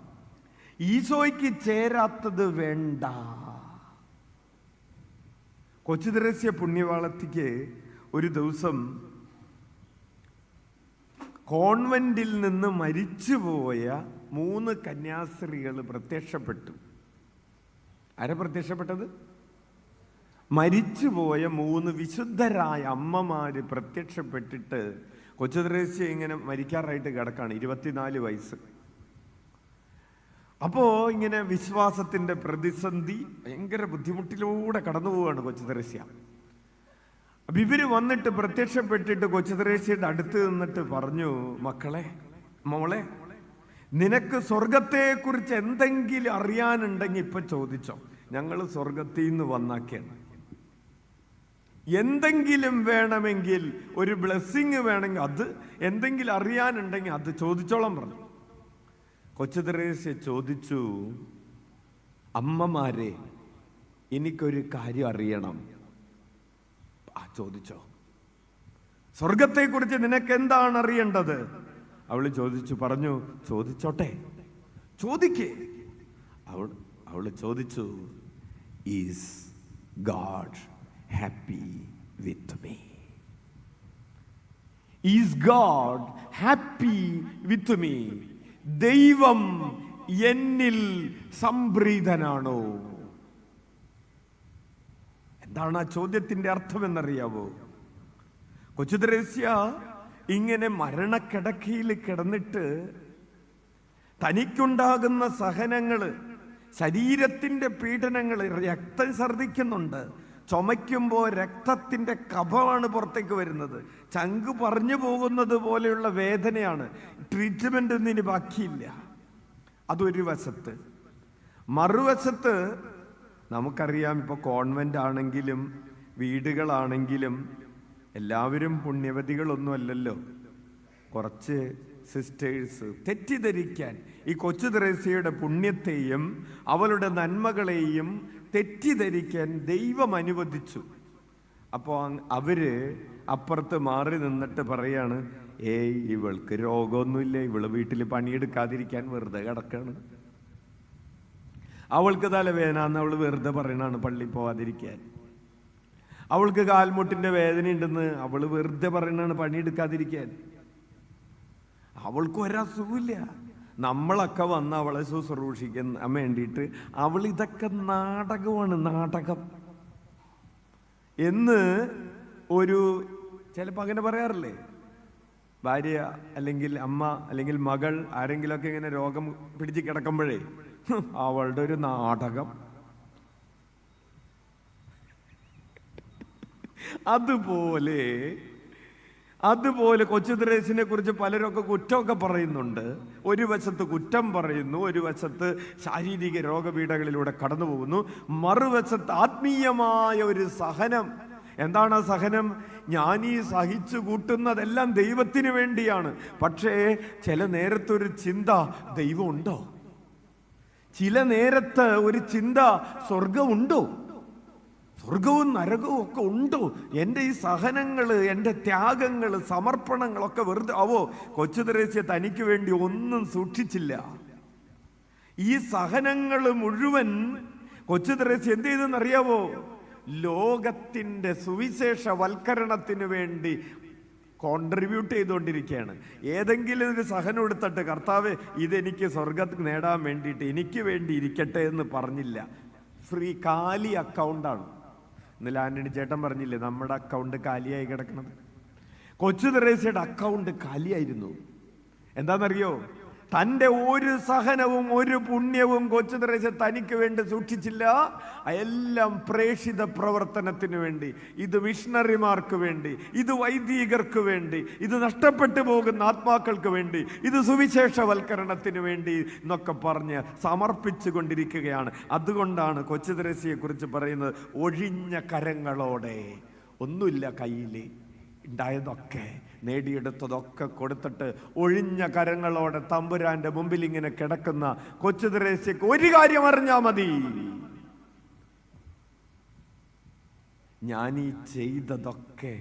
ഈശോയ്ക്ക് ചേരാത്തത് വേണ്ട കൊച്ചുതിരസ്യ പുണ്യവാളത്തിക്ക് ഒരു ദിവസം കോൺവെന്റിൽ നിന്ന് മരിച്ചുപോയ മൂന്ന് കന്യാസ്ത്രീകൾ പ്രത്യക്ഷപ്പെട്ടു ആരാ പ്രത്യക്ഷപ്പെട്ടത് മരിച്ചുപോയ മൂന്ന് വിശുദ്ധരായ അമ്മമാർ പ്രത്യക്ഷപ്പെട്ടിട്ട് കൊച്ചു ത്രേസ്യ ഇങ്ങനെ മരിക്കാറായിട്ട് കിടക്കാണ് ഇരുപത്തിനാല് വയസ്സ് അപ്പോൾ ഇങ്ങനെ വിശ്വാസത്തിന്റെ പ്രതിസന്ധി ഭയങ്കര ബുദ്ധിമുട്ടിലൂടെ കടന്നു പോവാണ് കൊച്ചു ത്രേസ്യ അപ്പം വന്നിട്ട് പ്രത്യക്ഷപ്പെട്ടിട്ട് കൊച്ചു അടുത്ത് നിന്നിട്ട് പറഞ്ഞു മക്കളെ മോളെ നിനക്ക് സ്വർഗത്തെക്കുറിച്ച് എന്തെങ്കിലും അറിയാനുണ്ടെങ്കിൽ ഇപ്പൊ ചോദിച്ചോ ഞങ്ങൾ സ്വർഗത്തിൽ നിന്ന് വന്നാക്കിയാണ് എന്തെങ്കിലും വേണമെങ്കിൽ ഒരു ബ്ലെസ്സിങ് വേണമെങ്കിൽ അത് എന്തെങ്കിലും അറിയാനുണ്ടെങ്കിൽ അത് ചോദിച്ചോളം പറഞ്ഞു കൊച്ചു തെരേശ്യ ചോദിച്ചു അമ്മമാരെ എനിക്കൊരു കാര്യം അറിയണം ആ ചോദിച്ചോ സ്വർഗത്തെക്കുറിച്ച് നിനക്ക് എന്താണ് അറിയേണ്ടത് അവൾ ചോദിച്ചു പറഞ്ഞു ചോദിച്ചോട്ടെ ചോദിക്കേ അവൾ അവൾ ചോദിച്ചു is God happy with me? Is God happy with me ദൈവം എന്നിൽ സംപ്രീതനാണോ എന്താണ് ആ ചോദ്യത്തിന്റെ അർത്ഥമെന്നറിയാവോ കൊച്ചു ത്രേസ്യ ഇങ്ങനെ മരണക്കിടക്കയിൽ കിടന്നിട്ട് തനിക്കുണ്ടാകുന്ന സഹനങ്ങൾ ശരീരത്തിന്റെ പീഡനങ്ങൾ രക്തം ഛർദിക്കുന്നുണ്ട് ചുമയ്ക്കുമ്പോൾ രക്തത്തിൻ്റെ കഫമാണ് പുറത്തേക്ക് വരുന്നത് ചങ്ക് പറഞ്ഞു പോകുന്നത് പോലെയുള്ള വേദനയാണ് ട്രീറ്റ്മെൻ്റ് ഒന്നും ഇനി ബാക്കിയില്ല അതൊരു വശത്ത് മറുവശത്ത് നമുക്കറിയാം ഇപ്പോൾ കോൺവെൻ്റ് ആണെങ്കിലും വീടുകളാണെങ്കിലും എല്ലാവരും പുണ്യവതികളൊന്നും അല്ലല്ലോ കുറച്ച് സിസ്റ്റേഴ്സ് തെറ്റിദ്ധരിക്കാൻ ഈ കൊച്ചു തെരേസയുടെ പുണ്യത്തെയും അവളുടെ നന്മകളെയും തെറ്റിദ്ധരിക്കാൻ ദൈവം അനുവദിച്ചു അപ്പോൾ അവർ അപ്പുറത്ത് മാറി നിന്നിട്ട് പറയാണ് ഏയ് ഇവൾക്ക് രോഗമൊന്നുമില്ല ഇവള് വീട്ടിൽ പണിയെടുക്കാതിരിക്കാൻ വെറുതെ കിടക്കാണ് അവൾക്ക് എന്ന് അവൾ വെറുതെ പറയണാണ് പള്ളി പോവാതിരിക്കാൻ അവൾക്ക് കാൽമുട്ടിൻ്റെ വേദന ഉണ്ടെന്ന് അവൾ വെറുതെ പറയണാണ് പണിയെടുക്കാതിരിക്കാൻ അവൾക്ക് ഒരസുഖമില്ല നമ്മളൊക്കെ വന്ന് അവളെ ശുശ്രൂഷിക്കാൻ വേണ്ടിയിട്ട് അവൾ ഇതൊക്കെ നാടകമാണ് നാടകം എന്ന് ഒരു ചിലപ്പോൾ അങ്ങനെ പറയാറില്ലേ ഭാര്യ അല്ലെങ്കിൽ അമ്മ അല്ലെങ്കിൽ മകൾ ആരെങ്കിലുമൊക്കെ ഇങ്ങനെ രോഗം പിടിച്ച് കിടക്കുമ്പോഴേ അവളുടെ ഒരു നാടകം അതുപോലെ അതുപോലെ കൊച്ചു ദ്രേസിനെ കുറിച്ച് പലരൊക്കെ കുറ്റമൊക്കെ പറയുന്നുണ്ട് ഒരു വശത്ത് കുറ്റം പറയുന്നു ഒരു വശത്ത് ശാരീരിക രോഗപീഠകളിലൂടെ കടന്നു പോകുന്നു മറുവശത്ത് ആത്മീയമായ ഒരു സഹനം എന്താണ് ആ സഹനം ഞാൻ ഈ സഹിച്ചു കൂട്ടുന്നതെല്ലാം ദൈവത്തിന് വേണ്ടിയാണ് പക്ഷേ ചില നേരത്തൊരു ചിന്ത ദൈവമുണ്ടോ ചില നേരത്ത് ഒരു ചിന്ത സ്വർഗമുണ്ടോ സ്വർഗവും നരകവും ഒക്കെ ഉണ്ടോ എൻ്റെ ഈ സഹനങ്ങൾ എൻ്റെ ത്യാഗങ്ങൾ സമർപ്പണങ്ങളൊക്കെ വെറുതെ ആവോ കൊച്ചു തെരേസ്യ തനിക്ക് വേണ്ടി ഒന്നും സൂക്ഷിച്ചില്ല ഈ സഹനങ്ങൾ മുഴുവൻ കൊച്ചു തെരേസ്യ എന്ത് ചെയ്തെന്നറിയാവോ ലോകത്തിൻ്റെ സുവിശേഷവൽക്കരണത്തിന് വേണ്ടി കോൺട്രിബ്യൂട്ട് ചെയ്തുകൊണ്ടിരിക്കുകയാണ് ഏതെങ്കിലും ഒരു സഹനം എടുത്തിട്ട് കർത്താവ് ഇതെനിക്ക് സ്വർഗത്തിൽ നേടാൻ വേണ്ടിയിട്ട് എനിക്ക് വേണ്ടി ഇരിക്കട്ടെ എന്ന് പറഞ്ഞില്ല ഫ്രീ കാലി അക്കൗണ്ടാണ് ഇന്നലെ ആന്റണി ചേട്ടൻ പറഞ്ഞില്ലേ നമ്മുടെ അക്കൗണ്ട് കാലിയായി കിടക്കുന്നത് കൊച്ചു തെറേസയുടെ അക്കൗണ്ട് കാലിയായിരുന്നു എന്താണെന്നറിയോ തൻ്റെ ഒരു സഹനവും ഒരു പുണ്യവും കൊച്ചു നിറച്ച് തനിക്ക് വേണ്ടി സൂക്ഷിച്ചില്ല എല്ലാം പ്രേഷിത പ്രവർത്തനത്തിന് വേണ്ടി ഇത് മിഷണറിമാർക്ക് വേണ്ടി ഇത് വൈദികർക്ക് വേണ്ടി ഇത് നഷ്ടപ്പെട്ടു പോകുന്ന ആത്മാക്കൾക്ക് വേണ്ടി ഇത് സുവിശേഷവൽക്കരണത്തിന് വേണ്ടി എന്നൊക്കെ പറഞ്ഞ് സമർപ്പിച്ചു കൊണ്ടിരിക്കുകയാണ് അതുകൊണ്ടാണ് കൊച്ചു തെരേസയെക്കുറിച്ച് പറയുന്നത് ഒഴിഞ്ഞ കരങ്ങളോടെ ഒന്നുമില്ല കയ്യിൽ ഉണ്ടായതൊക്കെ നേടിയെടുത്തതൊക്കെ കൊടുത്തിട്ട് ഒഴിഞ്ഞ കരങ്ങളോടെ തമ്പുരാന്റെ മുമ്പിൽ ഇങ്ങനെ കിടക്കുന്ന കൊച്ചു തെരേസ്യക്ക് ഒരു കാര്യം അറിഞ്ഞാ മതി ഞാൻ ഈ ചെയ്തതൊക്കെ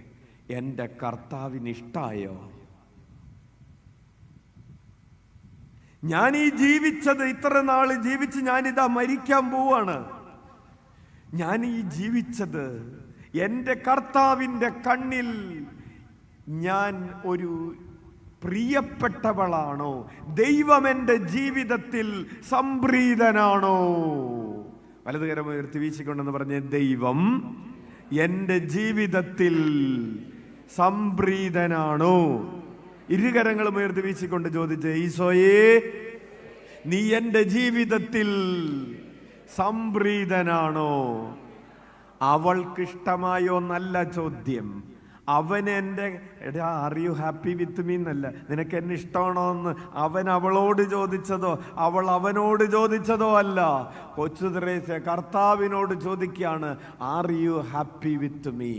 എൻ്റെ കർത്താവിന് ഇഷ്ടായോ ഞാൻ ഈ ജീവിച്ചത് ഇത്ര നാള് ജീവിച്ച് ഞാനിതാ മരിക്കാൻ പോവാണ് ഞാൻ ഈ ജീവിച്ചത് എൻ്റെ കർത്താവിൻ്റെ കണ്ണിൽ ഞാൻ ഒരു പ്രിയപ്പെട്ടവളാണോ ദൈവം എൻ്റെ ജീവിതത്തിൽ സംപ്രീതനാണോ വലതുകരം ഉയർത്തി വീശിക്കൊണ്ടെന്ന് പറഞ്ഞ ദൈവം എൻ്റെ ജീവിതത്തിൽ സംപ്രീതനാണോ ഇരുകരങ്ങളും ഉയർത്തി വീശിക്കൊണ്ട് ചോദിച്ച ഈശോയെ നീ എൻ്റെ ജീവിതത്തിൽ സംപ്രീതനാണോ അവൾക്കിഷ്ടമായോ നല്ല ചോദ്യം അവൻ എൻ്റെ എടാ are you happy with me എന്നല്ല നിനക്ക് എന്നെ ഇഷ്ടമാണോ എന്ന് അവൻ അവളോട് ചോദിച്ചതോ അവൾ അവനോട് ചോദിച്ചതോ അല്ല കൊച്ചു തെരേസ കർത്താവിനോട് ചോദിക്കുകയാണ് are you happy with me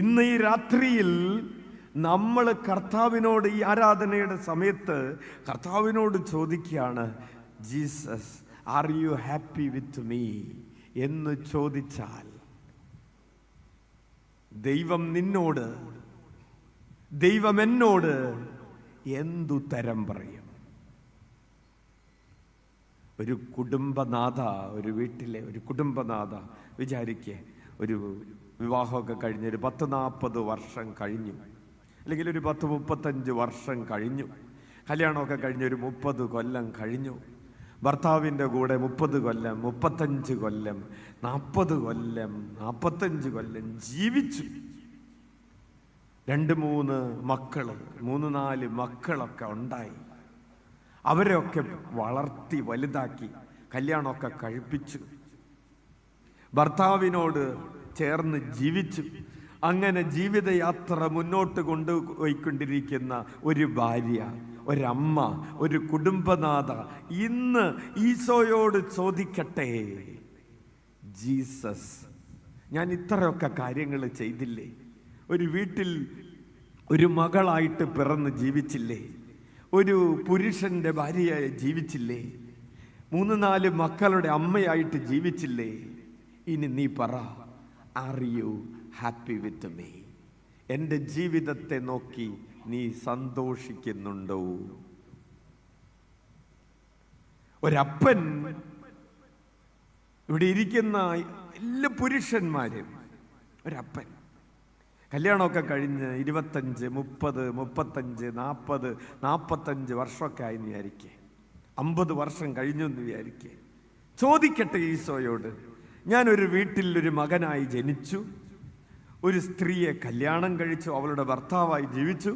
ഇന്ന് ഈ രാത്രിയിൽ നമ്മൾ കർത്താവിനോട് ഈ ആരാധനയുടെ സമയത്ത് കർത്താവിനോട് ചോദിക്കുകയാണ് Jesus are you happy with me എന്ന് ചോദിച്ചാൽ ദൈവം നിന്നോട് ദൈവം എന്നോട് എന്തു തരം പറയും ഒരു കുടുംബനാഥ ഒരു വീട്ടിലെ ഒരു കുടുംബനാഥ വിചാരിക്കേ ഒരു വിവാഹമൊക്കെ കഴിഞ്ഞ് ഒരു പത്ത് നാൽപ്പത് വർഷം കഴിഞ്ഞു അല്ലെങ്കിൽ ഒരു പത്ത് മുപ്പത്തഞ്ച് വർഷം കഴിഞ്ഞു കല്യാണമൊക്കെ കഴിഞ്ഞ് ഒരു മുപ്പത് കൊല്ലം കഴിഞ്ഞു ഭർത്താവിൻ്റെ കൂടെ മുപ്പത് കൊല്ലം മുപ്പത്തഞ്ച് കൊല്ലം നാൽപ്പത് കൊല്ലം നാൽപ്പത്തഞ്ച് കൊല്ലം ജീവിച്ചു രണ്ട് മൂന്ന് മക്കൾ മൂന്ന് നാല് മക്കളൊക്കെ ഉണ്ടായി അവരെയൊക്കെ വളർത്തി വലുതാക്കി കല്യാണമൊക്കെ കഴിപ്പിച്ചു ഭർത്താവിനോട് ചേർന്ന് ജീവിച്ചു അങ്ങനെ ജീവിതയാത്ര മുന്നോട്ട് കൊണ്ടുപോയിക്കൊണ്ടിരിക്കുന്ന ഒരു ഭാര്യ ഒരമ്മ ഒരു കുടുംബനാഥ ഇന്ന് ഈശോയോട് ചോദിക്കട്ടെ ജീസസ് ഞാൻ ഇത്രയൊക്കെ കാര്യങ്ങൾ ചെയ്തില്ലേ ഒരു വീട്ടിൽ ഒരു മകളായിട്ട് പിറന്ന് ജീവിച്ചില്ലേ ഒരു പുരുഷൻ്റെ ഭാര്യയായി ജീവിച്ചില്ലേ മൂന്ന് നാല് മക്കളുടെ അമ്മയായിട്ട് ജീവിച്ചില്ലേ ഇനി നീ പറ are you happy with me എൻ്റെ ജീവിതത്തെ നോക്കി നീ സന്തോഷിക്കുന്നുണ്ടോ ഒരപ്പൻ ഇവിടെ ഇരിക്കുന്ന എല്ലാ പുരുഷന്മാരും ഒരപ്പൻ കല്യാണമൊക്കെ കഴിഞ്ഞ് ഇരുപത്തഞ്ച് മുപ്പത് മുപ്പത്തഞ്ച് നാൽപ്പത് നാൽപ്പത്തഞ്ച് വർഷമൊക്കെ ആയി വിചാരിക്കേ അമ്പത് വർഷം കഴിഞ്ഞു എന്ന് വിചാരിക്കേ ചോദിക്കട്ടെ ഈശോയോട് ഞാനൊരു വീട്ടിൽ ഒരു മകനായി ജനിച്ചു ഒരു സ്ത്രീയെ കല്യാണം കഴിച്ചു അവളുടെ ഭർത്താവായി ജീവിച്ചു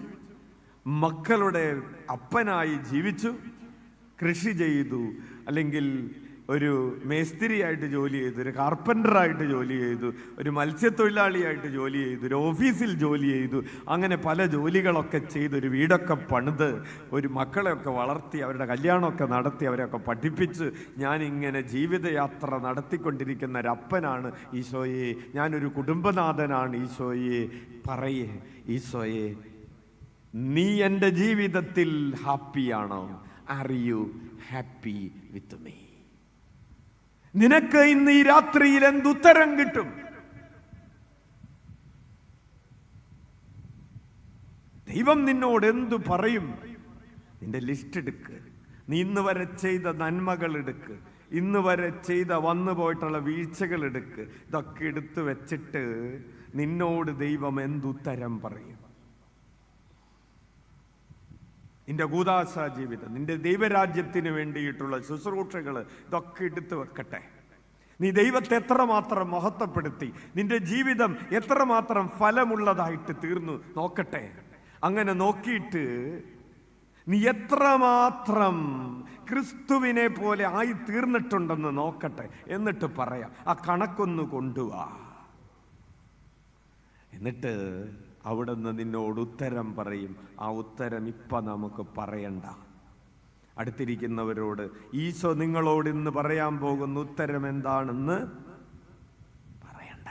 മക്കളുടെ അപ്പനായി ജീവിച്ചു കൃഷി ചെയ്തു അല്ലെങ്കിൽ ഒരു മേസ്തിരിയായിട്ട് ജോലി ചെയ്തു ഒരു കാർപ്പൻ്ററായിട്ട് ജോലി ചെയ്തു ഒരു മത്സ്യത്തൊഴിലാളിയായിട്ട് ജോലി ചെയ്തു ഒരു ഓഫീസിൽ ജോലി ചെയ്തു അങ്ങനെ പല ജോലികളൊക്കെ ചെയ്ത് ഒരു വീടൊക്കെ പണിത് ഒരു മക്കളെയൊക്കെ വളർത്തി അവരുടെ കല്യാണമൊക്കെ നടത്തി അവരെയൊക്കെ പഠിപ്പിച്ച് ഞാനിങ്ങനെ ജീവിതയാത്ര നടത്തിക്കൊണ്ടിരിക്കുന്ന ഒരപ്പനാണ് ഈശോയെ ഞാനൊരു കുടുംബനാഥനാണ് ഈശോയെ പറയേ ഈശോയെ നീ എൻ്റെ ജീവിതത്തിൽ ഹാപ്പിയാണോ are you happy with me നിനക്ക് ഇന്ന് ഈ രാത്രിയിൽ എന്തുത്തരം കിട്ടും ദൈവം നിന്നോട് എന്തു പറയും നിന്റെ ലിസ്റ്റ് എടുക്ക് നീ ഇന്ന് വരെ ചെയ്ത നന്മകൾ എടുക്ക് ഇന്ന് വരെ ചെയ്ത വന്നു പോയിട്ടുള്ള വീഴ്ചകൾ എടുക്ക് ഇതൊക്കെ എടുത്തു വെച്ചിട്ട് നിന്നോട് ദൈവം എന്തുത്തരം പറയും നിൻ്റെ ഗൂദാസ ജീവിതം നിൻ്റെ ദൈവരാജ്യത്തിന് വേണ്ടിയിട്ടുള്ള ശുശ്രൂഷകൾ ഇതൊക്കെ എടുത്തു വെക്കട്ടെ നീ ദൈവത്തെ എത്രമാത്രം മഹത്വപ്പെടുത്തി നിന്റെ ജീവിതം എത്രമാത്രം ഫലമുള്ളതായിട്ട് തീർന്നു നോക്കട്ടെ അങ്ങനെ നോക്കിയിട്ട് നീ എത്രമാത്രം ക്രിസ്തുവിനെ പോലെ ആയി തീർന്നിട്ടുണ്ടെന്ന് നോക്കട്ടെ എന്നിട്ട് പറയാം ആ കണക്കൊന്ന് കൊണ്ടുവാ എന്നിട്ട് നിന്ന് നിന്നോട് ഉത്തരം പറയും ആ ഉത്തരം ഇപ്പം നമുക്ക് പറയണ്ട അടുത്തിരിക്കുന്നവരോട് ഈശോ നിങ്ങളോട് ഇന്ന് പറയാൻ പോകുന്ന ഉത്തരം എന്താണെന്ന് പറയണ്ട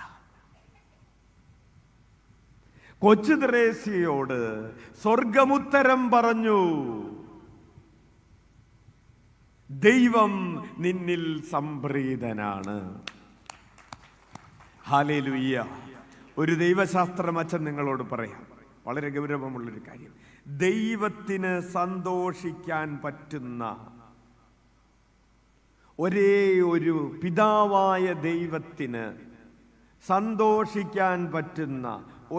കൊച്ചു ത്രേസ്യയോട് സ്വർഗമുത്തരം പറഞ്ഞു ദൈവം നിന്നിൽ സംപ്രീതനാണ് ഹാലേ ലുയ്യ ഒരു ദൈവശാസ്ത്രം അച്ഛൻ നിങ്ങളോട് പറയാം വളരെ ഗൗരവമുള്ളൊരു കാര്യം ദൈവത്തിന് സന്തോഷിക്കാൻ പറ്റുന്ന ഒരേ ഒരു പിതാവായ ദൈവത്തിന് സന്തോഷിക്കാൻ പറ്റുന്ന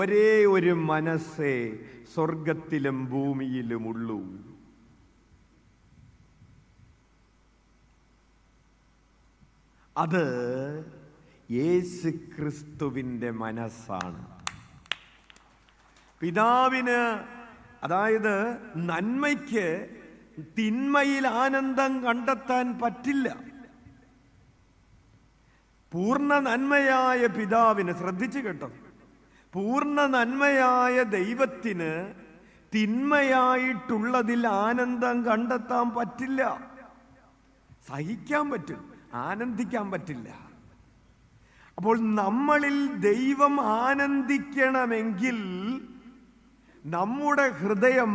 ഒരേ ഒരു മനസ്സേ സ്വർഗത്തിലും ഭൂമിയിലുമുള്ളൂ അത് യേശു ക്രിസ്തുവിൻ്റെ മനസ്സാണ് പിതാവിന് അതായത് നന്മയ്ക്ക് തിന്മയിൽ ആനന്ദം കണ്ടെത്താൻ പറ്റില്ല പൂർണ്ണ നന്മയായ പിതാവിന് ശ്രദ്ധിച്ചു കേട്ടോ പൂർണ്ണ നന്മയായ ദൈവത്തിന് തിന്മയായിട്ടുള്ളതിൽ ആനന്ദം കണ്ടെത്താൻ പറ്റില്ല സഹിക്കാൻ പറ്റും ആനന്ദിക്കാൻ പറ്റില്ല അപ്പോൾ നമ്മളിൽ ദൈവം ആനന്ദിക്കണമെങ്കിൽ നമ്മുടെ ഹൃദയം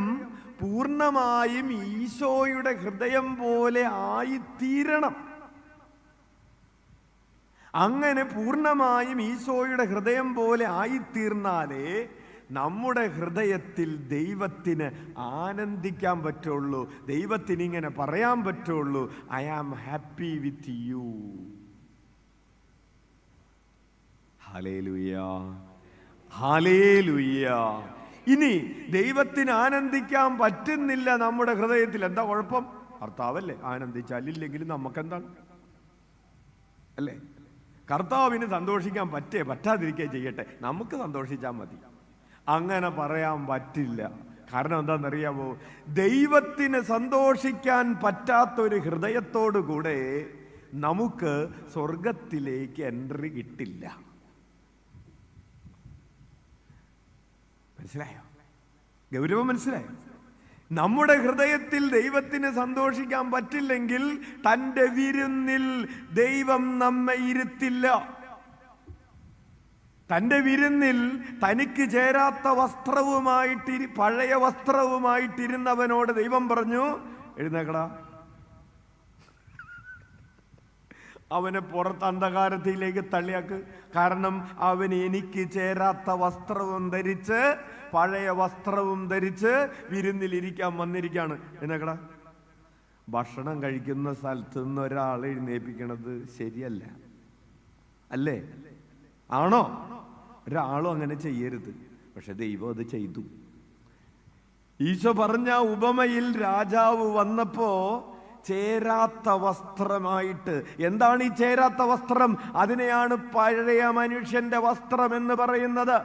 പൂർണമായും ഈശോയുടെ ഹൃദയം പോലെ ആയിത്തീരണം അങ്ങനെ പൂർണമായും ഈശോയുടെ ഹൃദയം പോലെ ആയിത്തീർന്നാലേ നമ്മുടെ ഹൃദയത്തിൽ ദൈവത്തിന് ആനന്ദിക്കാൻ പറ്റുള്ളൂ ദൈവത്തിന് ഇങ്ങനെ പറയാൻ പറ്റുള്ളൂ I am happy with you ഇനി ദൈവത്തിന് ആനന്ദിക്കാൻ പറ്റുന്നില്ല നമ്മുടെ ഹൃദയത്തിൽ എന്താ കുഴപ്പം കർത്താവല്ലേ ആനന്ദിച്ചാലില്ലെങ്കിലും നമുക്കെന്താണ് അല്ലേ കർത്താവിന് സന്തോഷിക്കാൻ പറ്റേ പറ്റാതിരിക്കേ ചെയ്യട്ടെ നമുക്ക് സന്തോഷിച്ചാൽ മതി അങ്ങനെ പറയാൻ പറ്റില്ല കാരണം എന്താണെന്നറിയാമോ ദൈവത്തിന് സന്തോഷിക്കാൻ പറ്റാത്തൊരു ഹൃദയത്തോടു കൂടെ നമുക്ക് സ്വർഗത്തിലേക്ക് എൻട്രി കിട്ടില്ല മനസ്സിലായോ ഗൗരവം മനസ്സിലായോ നമ്മുടെ ഹൃദയത്തിൽ ദൈവത്തിന് സന്തോഷിക്കാൻ പറ്റില്ലെങ്കിൽ തൻ്റെ വിരുന്നിൽ ദൈവം നമ്മെ ഇരുത്തില്ല തൻ്റെ വിരുന്നിൽ തനിക്ക് ചേരാത്ത വസ്ത്രവുമായിട്ട് പഴയ വസ്ത്രവുമായിട്ടിരുന്നവനോട് ദൈവം പറഞ്ഞു എഴുന്നേക്കടാ അവനെ പുറത്ത് അന്ധകാരത്തിലേക്ക് തള്ളിയാക്ക് കാരണം അവൻ എനിക്ക് ചേരാത്ത വസ്ത്രവും ധരിച്ച് പഴയ വസ്ത്രവും ധരിച്ച് വിരുന്നിലിരിക്കാൻ വന്നിരിക്കുകയാണ് എന്നാ ഭക്ഷണം കഴിക്കുന്ന സ്ഥലത്ത് നിന്ന് ഒരാളെ എഴുന്നേൽപ്പിക്കണത് ശരിയല്ല അല്ലേ ആണോ ഒരാളും അങ്ങനെ ചെയ്യരുത് പക്ഷെ ദൈവം അത് ചെയ്തു ഈശോ പറഞ്ഞ ഉപമയിൽ രാജാവ് വന്നപ്പോ ചേരാത്ത വസ്ത്രമായിട്ട് എന്താണ് ഈ ചേരാത്ത വസ്ത്രം അതിനെയാണ് പഴയ മനുഷ്യന്റെ വസ്ത്രം എന്ന് പറയുന്നത്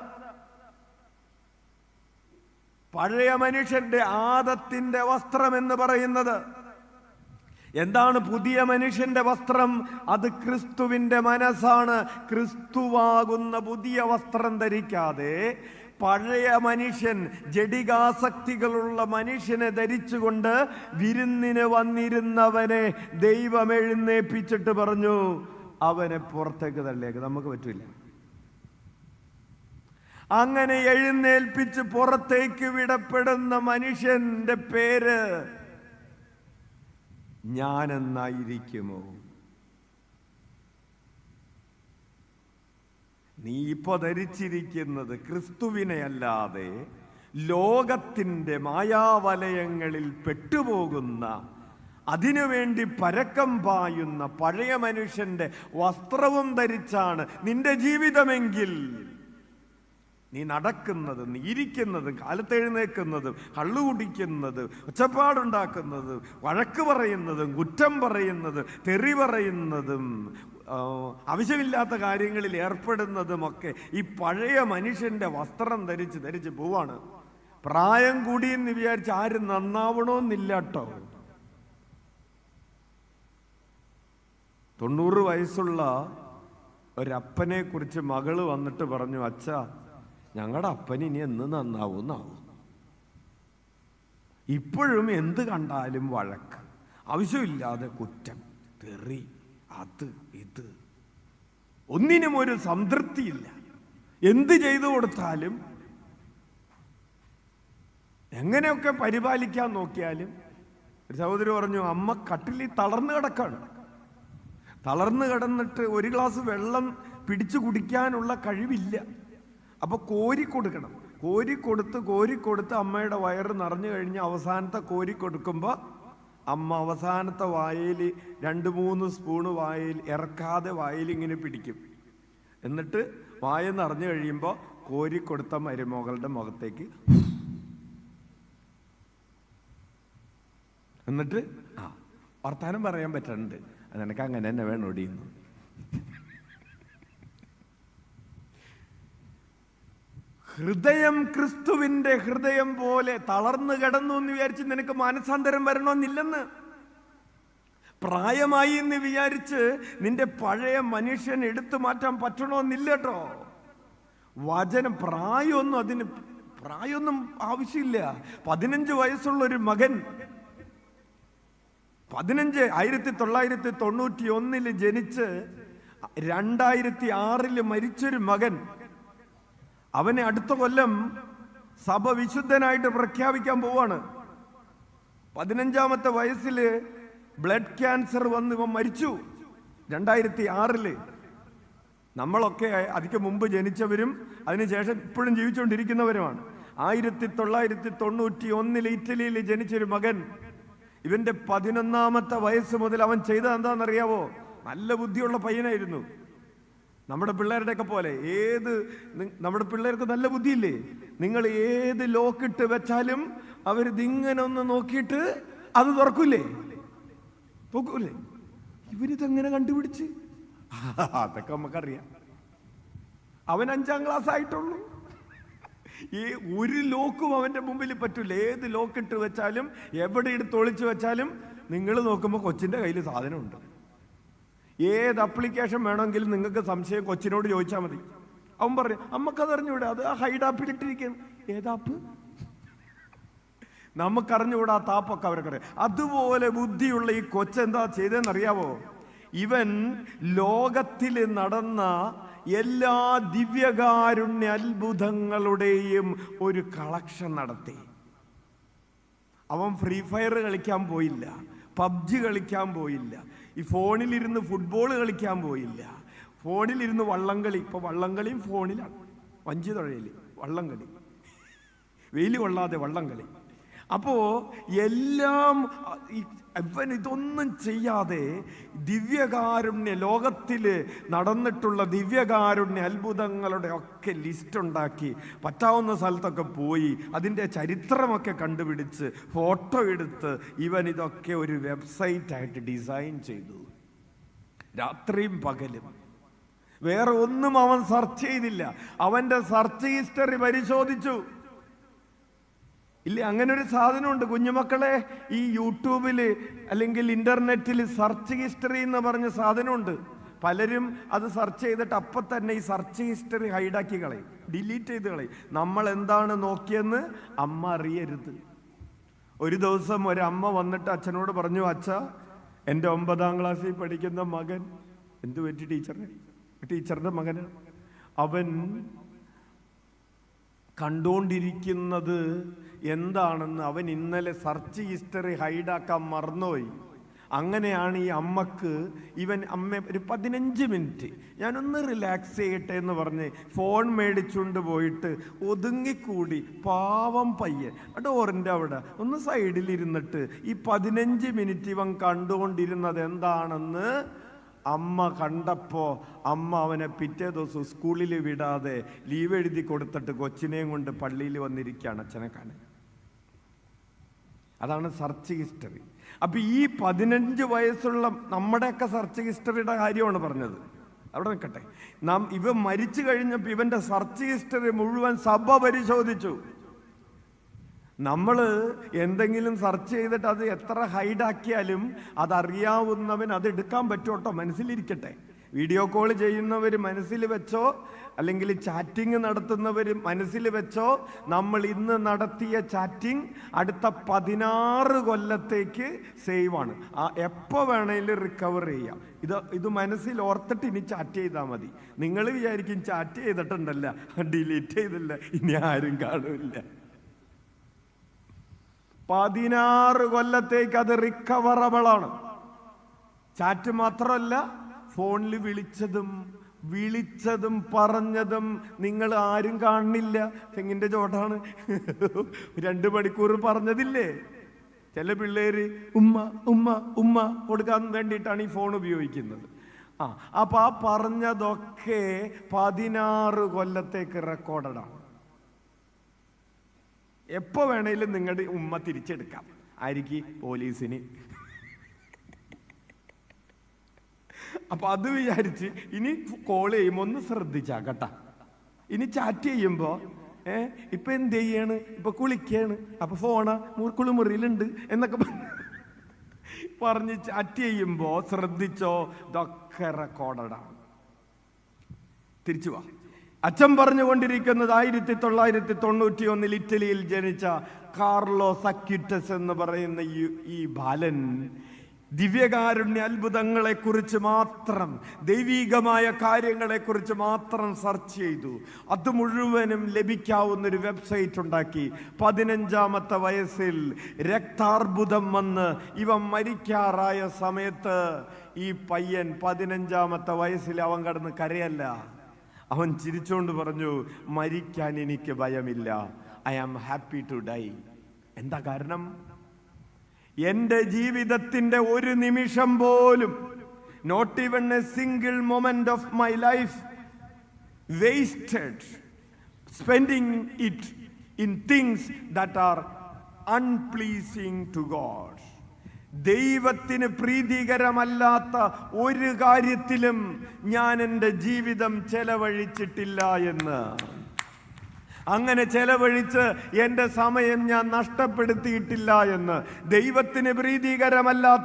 പഴയ മനുഷ്യന്റെ ആദത്തിന്റെ വസ്ത്രം എന്ന് പറയുന്നത് എന്താണ് പുതിയ മനുഷ്യന്റെ വസ്ത്രം അത് ക്രിസ്തുവിന്റെ മനസ്സാണ് ക്രിസ്തുവാകുന്ന പുതിയ വസ്ത്രം ധരിക്കാതെ പഴയ മനുഷ്യൻ ജഡികാസക്തികളുള്ള മനുഷ്യനെ ധരിച്ചുകൊണ്ട് വിരുന്നിന് വന്നിരുന്നവനെ ദൈവം എഴുന്നേപ്പിച്ചിട്ട് പറഞ്ഞു അവനെ പുറത്തേക്ക് തള്ളിയേക്ക് നമുക്ക് പറ്റില്ല അങ്ങനെ എഴുന്നേൽപ്പിച്ച് പുറത്തേക്ക് വിടപ്പെടുന്ന മനുഷ്യന്റെ പേര് ഞാനെന്നായിരിക്കുമോ നീ ഇപ്പൊ ധരിച്ചിരിക്കുന്നത് ക്രിസ്തുവിനെ അല്ലാതെ ലോകത്തിൻ്റെ മായാവലയങ്ങളിൽ പെട്ടുപോകുന്ന അതിനുവേണ്ടി പരക്കം പായുന്ന പഴയ മനുഷ്യന്റെ വസ്ത്രവും ധരിച്ചാണ് നിന്റെ ജീവിതമെങ്കിൽ നീ നടക്കുന്നതും നീ ഇരിക്കുന്നതും കാലത്തെഴുന്നേക്കുന്നതും കള്ളു കുടിക്കുന്നതും ഒച്ചപ്പാടുണ്ടാക്കുന്നതും വഴക്ക് പറയുന്നതും കുറ്റം പറയുന്നതും തെറി പറയുന്നതും ആവശ്യമില്ലാത്ത കാര്യങ്ങളിൽ ഏർപ്പെടുന്നതുമൊക്കെ ഈ പഴയ മനുഷ്യൻ്റെ വസ്ത്രം ധരിച്ച് ധരിച്ച് പോവാണ് പ്രായം കൂടിയെന്ന് വിചാരിച്ച് ആരും നന്നാവണമെന്നില്ല കേട്ടോ തൊണ്ണൂറ് വയസ്സുള്ള ഒരപ്പനെ കുറിച്ച് മകള് വന്നിട്ട് പറഞ്ഞു അച്ഛ ഞങ്ങളുടെ അപ്പൻ ഇനി എന്ന് നന്നാവും ഇപ്പോഴും എന്ത് കണ്ടാലും വഴക്ക് ആവശ്യമില്ലാതെ കുറ്റം തെറി അത് ഇത് ഒന്നിനും ഒരു സംതൃപ്തിയില്ല എന്ത് ചെയ്തു കൊടുത്താലും എങ്ങനെയൊക്കെ പരിപാലിക്കാൻ നോക്കിയാലും ഒരു സഹോദരി പറഞ്ഞു അമ്മ കട്ടിലി തളർന്നു കിടക്കാണ് തളർന്നു കിടന്നിട്ട് ഒരു ഗ്ലാസ് വെള്ളം പിടിച്ചു കുടിക്കാനുള്ള കഴിവില്ല അപ്പോൾ കോരി കൊടുക്കണം കോരി കൊടുത്ത് കോരി കൊടുത്ത് അമ്മയുടെ വയറ് നിറഞ്ഞു കഴിഞ്ഞ് അവസാനത്തെ കോരി കൊടുക്കുമ്പോൾ അമ്മ അവസാനത്തെ വായിൽ രണ്ട് മൂന്ന് സ്പൂണ് വായിൽ ഇറക്കാതെ വായയിൽ ഇങ്ങനെ പിടിക്കും എന്നിട്ട് വായ നിറഞ്ഞു കഴിയുമ്പോൾ കോരിക്കൊടുത്ത മരുമകളുടെ മുഖത്തേക്ക് എന്നിട്ട് ആ വർത്താനം പറയാൻ പറ്റുന്നുണ്ട് നിനക്ക് അങ്ങനെ തന്നെ വേണോടിയുന്നു ഹൃദയം ക്രിസ്തുവിന്റെ ഹൃദയം പോലെ തളർന്നു കിടന്നു എന്ന് വിചാരിച്ച് നിനക്ക് മാനസാന്തരം വരണമെന്നില്ലെന്ന് പ്രായമായി എന്ന് വിചാരിച്ച് നിന്റെ പഴയ മനുഷ്യൻ എടുത്തു മാറ്റാൻ പറ്റണമെന്നില്ല കേട്ടോ വചനം പ്രായമൊന്നും അതിന് പ്രായമൊന്നും ആവശ്യമില്ല പതിനഞ്ച് വയസ്സുള്ള ഒരു മകൻ പതിനഞ്ച് ആയിരത്തി തൊള്ളായിരത്തി തൊണ്ണൂറ്റി ഒന്നില് ജനിച്ച് രണ്ടായിരത്തി ആറില് മരിച്ചൊരു മകൻ അവനെ അടുത്ത കൊല്ലം സഭ വിശുദ്ധനായിട്ട് പ്രഖ്യാപിക്കാൻ പോവാണ് പതിനഞ്ചാമത്തെ വയസ്സിൽ ബ്ലഡ് ക്യാൻസർ വന്ന് ഇവൻ മരിച്ചു രണ്ടായിരത്തി ആറില് നമ്മളൊക്കെ അതിക്ക് മുമ്പ് ജനിച്ചവരും അതിനുശേഷം ഇപ്പോഴും ജീവിച്ചുകൊണ്ടിരിക്കുന്നവരുമാണ് ആയിരത്തി തൊള്ളായിരത്തി തൊണ്ണൂറ്റി ഒന്നിൽ ഇറ്റലിയിൽ ജനിച്ചൊരു മകൻ ഇവന്റെ പതിനൊന്നാമത്തെ വയസ്സ് മുതൽ അവൻ ചെയ്തത് എന്താണെന്നറിയാവോ നല്ല ബുദ്ധിയുള്ള പയ്യനായിരുന്നു നമ്മുടെ പിള്ളേരുടെയൊക്കെ പോലെ ഏത് നമ്മുടെ പിള്ളേർക്ക് നല്ല ബുദ്ധിയില്ലേ നിങ്ങൾ ഏത് ലോക്കിട്ട് വെച്ചാലും അവരിതിങ്ങനെ ഒന്ന് നോക്കിയിട്ട് അത് തുറക്കൂലേ തുറക്കൂലേ ഇവരിതെങ്ങനെ കണ്ടുപിടിച്ച് അതൊക്കെ നമുക്കറിയാം അവൻ അഞ്ചാം ക്ലാസ് ആയിട്ടുള്ളൂ ഈ ഒരു ലോക്കും അവന്റെ മുമ്പിൽ പറ്റൂല ഏത് ലോക്കിട്ട് വെച്ചാലും എവിടെ എടുത്ത് ഒളിച്ചു വെച്ചാലും നിങ്ങൾ നോക്കുമ്പോൾ കൊച്ചിന്റെ കയ്യിൽ സാധനമുണ്ട് ഏത് അപ്ലിക്കേഷൻ വേണമെങ്കിലും നിങ്ങൾക്ക് സംശയം കൊച്ചിനോട് ചോദിച്ചാൽ മതി അവൻ പറഞ്ഞു അമ്മക്കതറിഞ്ഞൂടെ അത് ഹൈഡ് ഹൈഡ് ഇട്ടിരിക്കുന്നു ഏതാപ്പ് നമുക്കറിഞ്ഞുകൂടാ ആ താപ്പൊക്കെ അവർക്കറിയാം അതുപോലെ ബുദ്ധിയുള്ള ഈ കൊച്ചെന്താ അറിയാവോ ഇവൻ ലോകത്തിൽ നടന്ന എല്ലാ ദിവ്യകാരുണ്യ അത്ഭുതങ്ങളുടെയും ഒരു കളക്ഷൻ നടത്തി അവൻ ഫ്രീ ഫയർ കളിക്കാൻ പോയില്ല പബ്ജി കളിക്കാൻ പോയില്ല ഈ ഫോണിലിരുന്ന് ഫുട്ബോൾ കളിക്കാൻ പോയില്ല ഫോണിലിരുന്ന് വള്ളംകളി ഇപ്പോൾ വള്ളംകളിയും ഫോണിലാണ് വഞ്ചി തുഴയിൽ വള്ളംകളി വെയിൽ കൊള്ളാതെ വള്ളംകളി അപ്പോൾ എല്ലാം ഇവൻ ഇതൊന്നും ചെയ്യാതെ ദിവ്യകാരുണ്യ ലോകത്തിൽ നടന്നിട്ടുള്ള ദിവ്യകാരുണ്യ അത്ഭുതങ്ങളുടെ ഒക്കെ ലിസ്റ്റ് ഉണ്ടാക്കി പറ്റാവുന്ന സ്ഥലത്തൊക്കെ പോയി അതിൻ്റെ ചരിത്രമൊക്കെ കണ്ടുപിടിച്ച് ഫോട്ടോ എടുത്ത് ഇവൻ ഇതൊക്കെ ഒരു വെബ്സൈറ്റായിട്ട് ഡിസൈൻ ചെയ്തു രാത്രിയും പകലും വേറെ ഒന്നും അവൻ സെർച്ച് ചെയ്തില്ല അവൻ്റെ സെർച്ച് ഹിസ്റ്ററി പരിശോധിച്ചു ഇല്ല അങ്ങനെ ഒരു സാധനമുണ്ട് കുഞ്ഞുമക്കളെ ഈ യൂട്യൂബിൽ അല്ലെങ്കിൽ ഇൻ്റർനെറ്റിൽ സെർച്ച് ഹിസ്റ്ററി എന്ന് പറഞ്ഞ സാധനമുണ്ട് പലരും അത് സെർച്ച് ചെയ്തിട്ട് അപ്പം തന്നെ ഈ സെർച്ച് ഹിസ്റ്ററി ഹൈഡാക്കി കളയും ഡിലീറ്റ് ചെയ്ത് കളയും നമ്മൾ എന്താണ് നോക്കിയെന്ന് അമ്മ അറിയരുത് ഒരു ദിവസം ഒരമ്മ വന്നിട്ട് അച്ഛനോട് പറഞ്ഞു അച്ഛ എൻ്റെ ഒമ്പതാം ക്ലാസ്സിൽ പഠിക്കുന്ന മകൻ എന്ത് പറ്റി ടീച്ചറിനെ ടീച്ചറിൻ്റെ മകന് അവൻ കണ്ടുകൊണ്ടിരിക്കുന്നത് എന്താണെന്ന് അവൻ ഇന്നലെ സെർച്ച് ഹിസ്റ്ററി ഹൈഡാക്കാൻ മറന്നുപോയി അങ്ങനെയാണ് ഈ അമ്മക്ക് ഇവൻ അമ്മ ഒരു പതിനഞ്ച് മിനിറ്റ് ഞാനൊന്ന് റിലാക്സ് ചെയ്യട്ടെ എന്ന് പറഞ്ഞ് ഫോൺ മേടിച്ചുകൊണ്ട് പോയിട്ട് ഒതുങ്ങിക്കൂടി പാവം പയ്യൻ ഡോറിൻ്റെ അവിടെ ഒന്ന് സൈഡിലിരുന്നിട്ട് ഈ പതിനഞ്ച് മിനിറ്റ് ഇവൻ കണ്ടുകൊണ്ടിരുന്നത് എന്താണെന്ന് അമ്മ കണ്ടപ്പോൾ അമ്മ അവനെ പിറ്റേ ദിവസം സ്കൂളിൽ വിടാതെ ലീവ് എഴുതി കൊടുത്തിട്ട് കൊച്ചിനെയും കൊണ്ട് പള്ളിയിൽ വന്നിരിക്കുകയാണ് അച്ഛനെ കാണാൻ അതാണ് സെർച്ച് ഹിസ്റ്ററി അപ്പോൾ ഈ പതിനഞ്ച് വയസ്സുള്ള നമ്മുടെയൊക്കെ സെർച്ച് ഹിസ്റ്ററിയുടെ കാര്യമാണ് പറഞ്ഞത് അവിടെ നിൽക്കട്ടെ നാം ഇവ മരിച്ചു കഴിഞ്ഞപ്പോൾ ഇവൻ്റെ സെർച്ച് ഹിസ്റ്ററി മുഴുവൻ സഭ പരിശോധിച്ചു നമ്മൾ എന്തെങ്കിലും സെർച്ച് ചെയ്തിട്ട് അത് എത്ര ഹൈഡാക്കിയാലും അതറിയാവുന്നവൻ അത് എടുക്കാൻ പറ്റുമോട്ടോ മനസ്സിലിരിക്കട്ടെ വീഡിയോ കോൾ ചെയ്യുന്നവർ മനസ്സിൽ വെച്ചോ അല്ലെങ്കിൽ ചാറ്റിംഗ് നടത്തുന്നവർ മനസ്സിൽ വെച്ചോ നമ്മൾ ഇന്ന് നടത്തിയ ചാറ്റിംഗ് അടുത്ത പതിനാറ് കൊല്ലത്തേക്ക് സേവാണ് ആ എപ്പോൾ വേണമെങ്കിലും റിക്കവർ ചെയ്യാം ഇത് ഇത് മനസ്സിൽ ഓർത്തിട്ട് ഇനി ചാറ്റ് ചെയ്താൽ മതി നിങ്ങൾ വിചാരിക്കും ചാറ്റ് ചെയ്തിട്ടുണ്ടല്ല ഡിലീറ്റ് ചെയ്തില്ല ഇനി ആരും കാണില്ല പതിനാറ് കൊല്ലത്തേക്ക് അത് റിക്കവറബിൾ ആണ് ചാറ്റ് മാത്രമല്ല ഫോണിൽ വിളിച്ചതും വിളിച്ചതും പറഞ്ഞതും നിങ്ങൾ ആരും കാണില്ല തെങ്ങിൻ്റെ ചോട്ടാണ് രണ്ട് മണിക്കൂർ പറഞ്ഞതില്ലേ ചില പിള്ളേർ ഉമ്മ ഉമ്മ ഉമ്മ കൊടുക്കാൻ വേണ്ടിയിട്ടാണ് ഈ ഫോൺ ഉപയോഗിക്കുന്നത് ആ അപ്പം ആ പറഞ്ഞതൊക്കെ പതിനാറ് കൊല്ലത്തേക്ക് റെക്കോർഡഡാണ് എപ്പോൾ വേണേലും നിങ്ങളുടെ ഉമ്മ തിരിച്ചെടുക്കാം ആയിരിക്കും പോലീസിന് അപ്പോൾ അത് വിചാരിച്ച് ഇനി കോൾ ചെയ്യുമ്പോൾ ഒന്ന് ശ്രദ്ധിച്ചാ കേട്ടാ ഇനി ചാറ്റ് ചെയ്യുമ്പോൾ ഏ ഇപ്പം എന്ത് ചെയ്യാണ് ഇപ്പം കുളിക്കുകയാണ് അപ്പോൾ ഫോണാ കുളിമുറിയിലുണ്ട് എന്നൊക്കെ പറഞ്ഞ് ചാറ്റ് ചെയ്യുമ്പോൾ ശ്രദ്ധിച്ചോ ഇതൊക്കെ റെക്കോർഡാണ് തിരിച്ചു വാ അച്ഛൻ പറഞ്ഞുകൊണ്ടിരിക്കുന്നത് ആയിരത്തി തൊള്ളായിരത്തി തൊണ്ണൂറ്റി ഒന്നിൽ ഇറ്റലിയിൽ ജനിച്ച കാർലോ സക്യുറ്റസ് എന്ന് പറയുന്ന ഈ ബാലൻ ദിവ്യകാരുണ്യ അത്ഭുതങ്ങളെക്കുറിച്ച് മാത്രം ദൈവീകമായ കാര്യങ്ങളെക്കുറിച്ച് മാത്രം സെർച്ച് ചെയ്തു അത് മുഴുവനും ലഭിക്കാവുന്നൊരു വെബ്സൈറ്റ് ഉണ്ടാക്കി പതിനഞ്ചാമത്തെ വയസ്സിൽ രക്താർബുദം വന്ന് ഇവ മരിക്കാറായ സമയത്ത് ഈ പയ്യൻ പതിനഞ്ചാമത്തെ വയസ്സിൽ അവൻ കടന്ന് കരയല്ല അവൻ ചിരിച്ചുകൊണ്ട് പറഞ്ഞു മരിക്കാൻ എനിക്ക് ഭയമില്ല I am happy to die എന്താ കാരണം എൻ്റെ ജീവിതത്തിൻ്റെ ഒരു നിമിഷം പോലും not even a single moment of my life wasted spending it in things that are unpleasing to God ദൈവത്തിന് പ്രീതികരമല്ലാത്ത ഒരു കാര്യത്തിലും ഞാൻ എൻ്റെ ജീവിതം ചെലവഴിച്ചിട്ടില്ല എന്ന് അങ്ങനെ ചെലവഴിച്ച് എൻ്റെ സമയം ഞാൻ നഷ്ടപ്പെടുത്തിയിട്ടില്ല എന്ന് ദൈവത്തിന് പ്രീതികരമല്ലാത്ത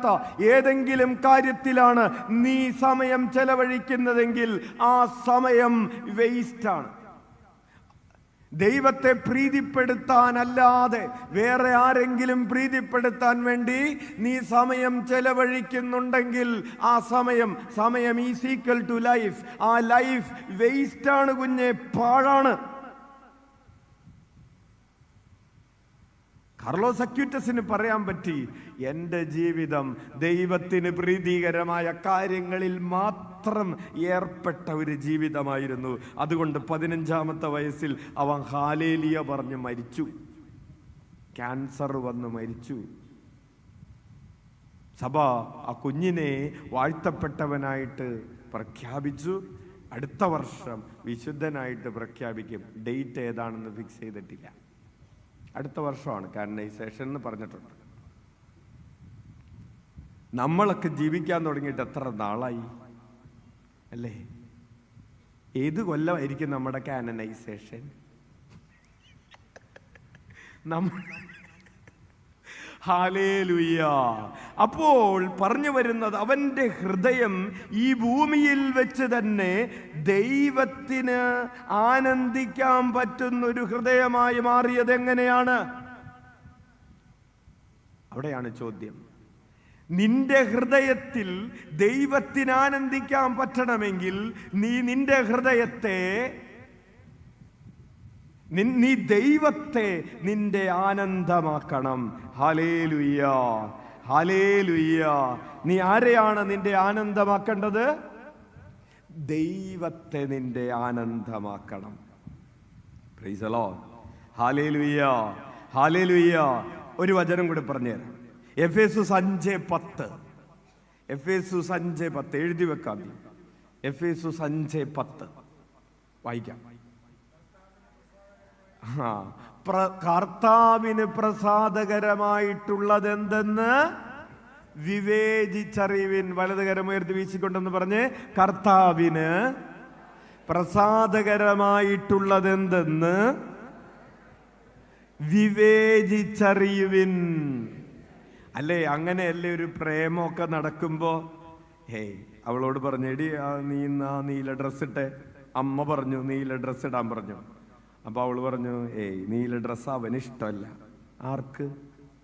ഏതെങ്കിലും കാര്യത്തിലാണ് നീ സമയം ചെലവഴിക്കുന്നതെങ്കിൽ ആ സമയം വേസ്റ്റാണ് ദൈവത്തെ പ്രീതിപ്പെടുത്താനല്ലാതെ വേറെ ആരെങ്കിലും പ്രീതിപ്പെടുത്താൻ വേണ്ടി നീ സമയം ചെലവഴിക്കുന്നുണ്ടെങ്കിൽ ആ സമയം സമയം ഈസ് ഈക്വൽ ടു ലൈഫ് ആ ലൈഫ് വേസ്റ്റാണ് കുഞ്ഞെ പാഴാണ് കാർലോ സക്യൂറ്റസിന് പറയാൻ പറ്റി എൻ്റെ ജീവിതം ദൈവത്തിന് പ്രീതികരമായ കാര്യങ്ങളിൽ മാത്രം ഏർപ്പെട്ട ഒരു ജീവിതമായിരുന്നു അതുകൊണ്ട് പതിനഞ്ചാമത്തെ വയസ്സിൽ അവൻ ഹാലേലിയ പറഞ്ഞ് മരിച്ചു ക്യാൻസർ വന്ന് മരിച്ചു സഭ ആ കുഞ്ഞിനെ വാഴ്ത്തപ്പെട്ടവനായിട്ട് പ്രഖ്യാപിച്ചു അടുത്ത വർഷം വിശുദ്ധനായിട്ട് പ്രഖ്യാപിക്കും ഡേറ്റ് ഏതാണെന്ന് ഫിക്സ് ചെയ്തിട്ടില്ല അടുത്ത വർഷമാണ് കാനനൈസേഷൻ എന്ന് പറഞ്ഞിട്ടുണ്ട് നമ്മളൊക്കെ ജീവിക്കാൻ തുടങ്ങിയിട്ട് എത്ര നാളായി അല്ലേ ഏത് കൊല്ലമായിരിക്കും നമ്മുടെ കാനനൈസേഷൻ നമ്മൾ ഹാലേലുയ്യ അപ്പോൾ പറഞ്ഞു വരുന്നത് അവൻ്റെ ഹൃദയം ഈ ഭൂമിയിൽ വെച്ച് തന്നെ ദൈവത്തിന് ആനന്ദിക്കാൻ പറ്റുന്ന ഒരു ഹൃദയമായി മാറിയത് എങ്ങനെയാണ് അവിടെയാണ് ചോദ്യം നിന്റെ ഹൃദയത്തിൽ ദൈവത്തിനാനന്ദിക്കാൻ ആനന്ദിക്കാൻ പറ്റണമെങ്കിൽ നീ നിന്റെ ഹൃദയത്തെ നീ ദൈവത്തെ നിന്റെ ആനന്ദമാക്കണം ഹലേ ലുയ്യ ഹലേ ലുയ്യ നീ ആരെയാണ് നിന്റെ ആനന്ദമാക്കേണ്ടത് ദൈവത്തെ നിന്റെ ആനന്ദമാക്കണം പ്രൈസലോ ഹാലേ ലുയ്യ ഹാലേ ലുയ്യ ഒരു വചനം കൂടി പറഞ്ഞുതരാം എഫ് എസ് അഞ്ച് പത്ത് എഫ് എസ് അഞ്ച് പത്ത് എഴുതി വെക്കാം എഫ് എസ് അഞ്ച് പത്ത് വായിക്കാം കർത്താവിന് എന്തെന്ന് വിവേചിച്ചറിവിൻ വലതുകരം ഉയർത്തി വീശിക്കൊണ്ടെന്ന് പറഞ്ഞ് കർത്താവിന് എന്തെന്ന് വിവേചിച്ചറിയുവിൻ അല്ലേ അങ്ങനെയല്ലേ ഒരു പ്രേമമൊക്കെ നടക്കുമ്പോ ഹേയ് അവളോട് പറഞ്ഞേടി ആ നീ ആ നീല ഡ്രസ്സ് അമ്മ പറഞ്ഞു നീല ഡ്രസ്സ് ഇടാൻ പറഞ്ഞു അപ്പോൾ അവൾ പറഞ്ഞു ഏയ് നീല ഡ്രസ്സ് അവന് ഇഷ്ടമല്ല ആർക്ക്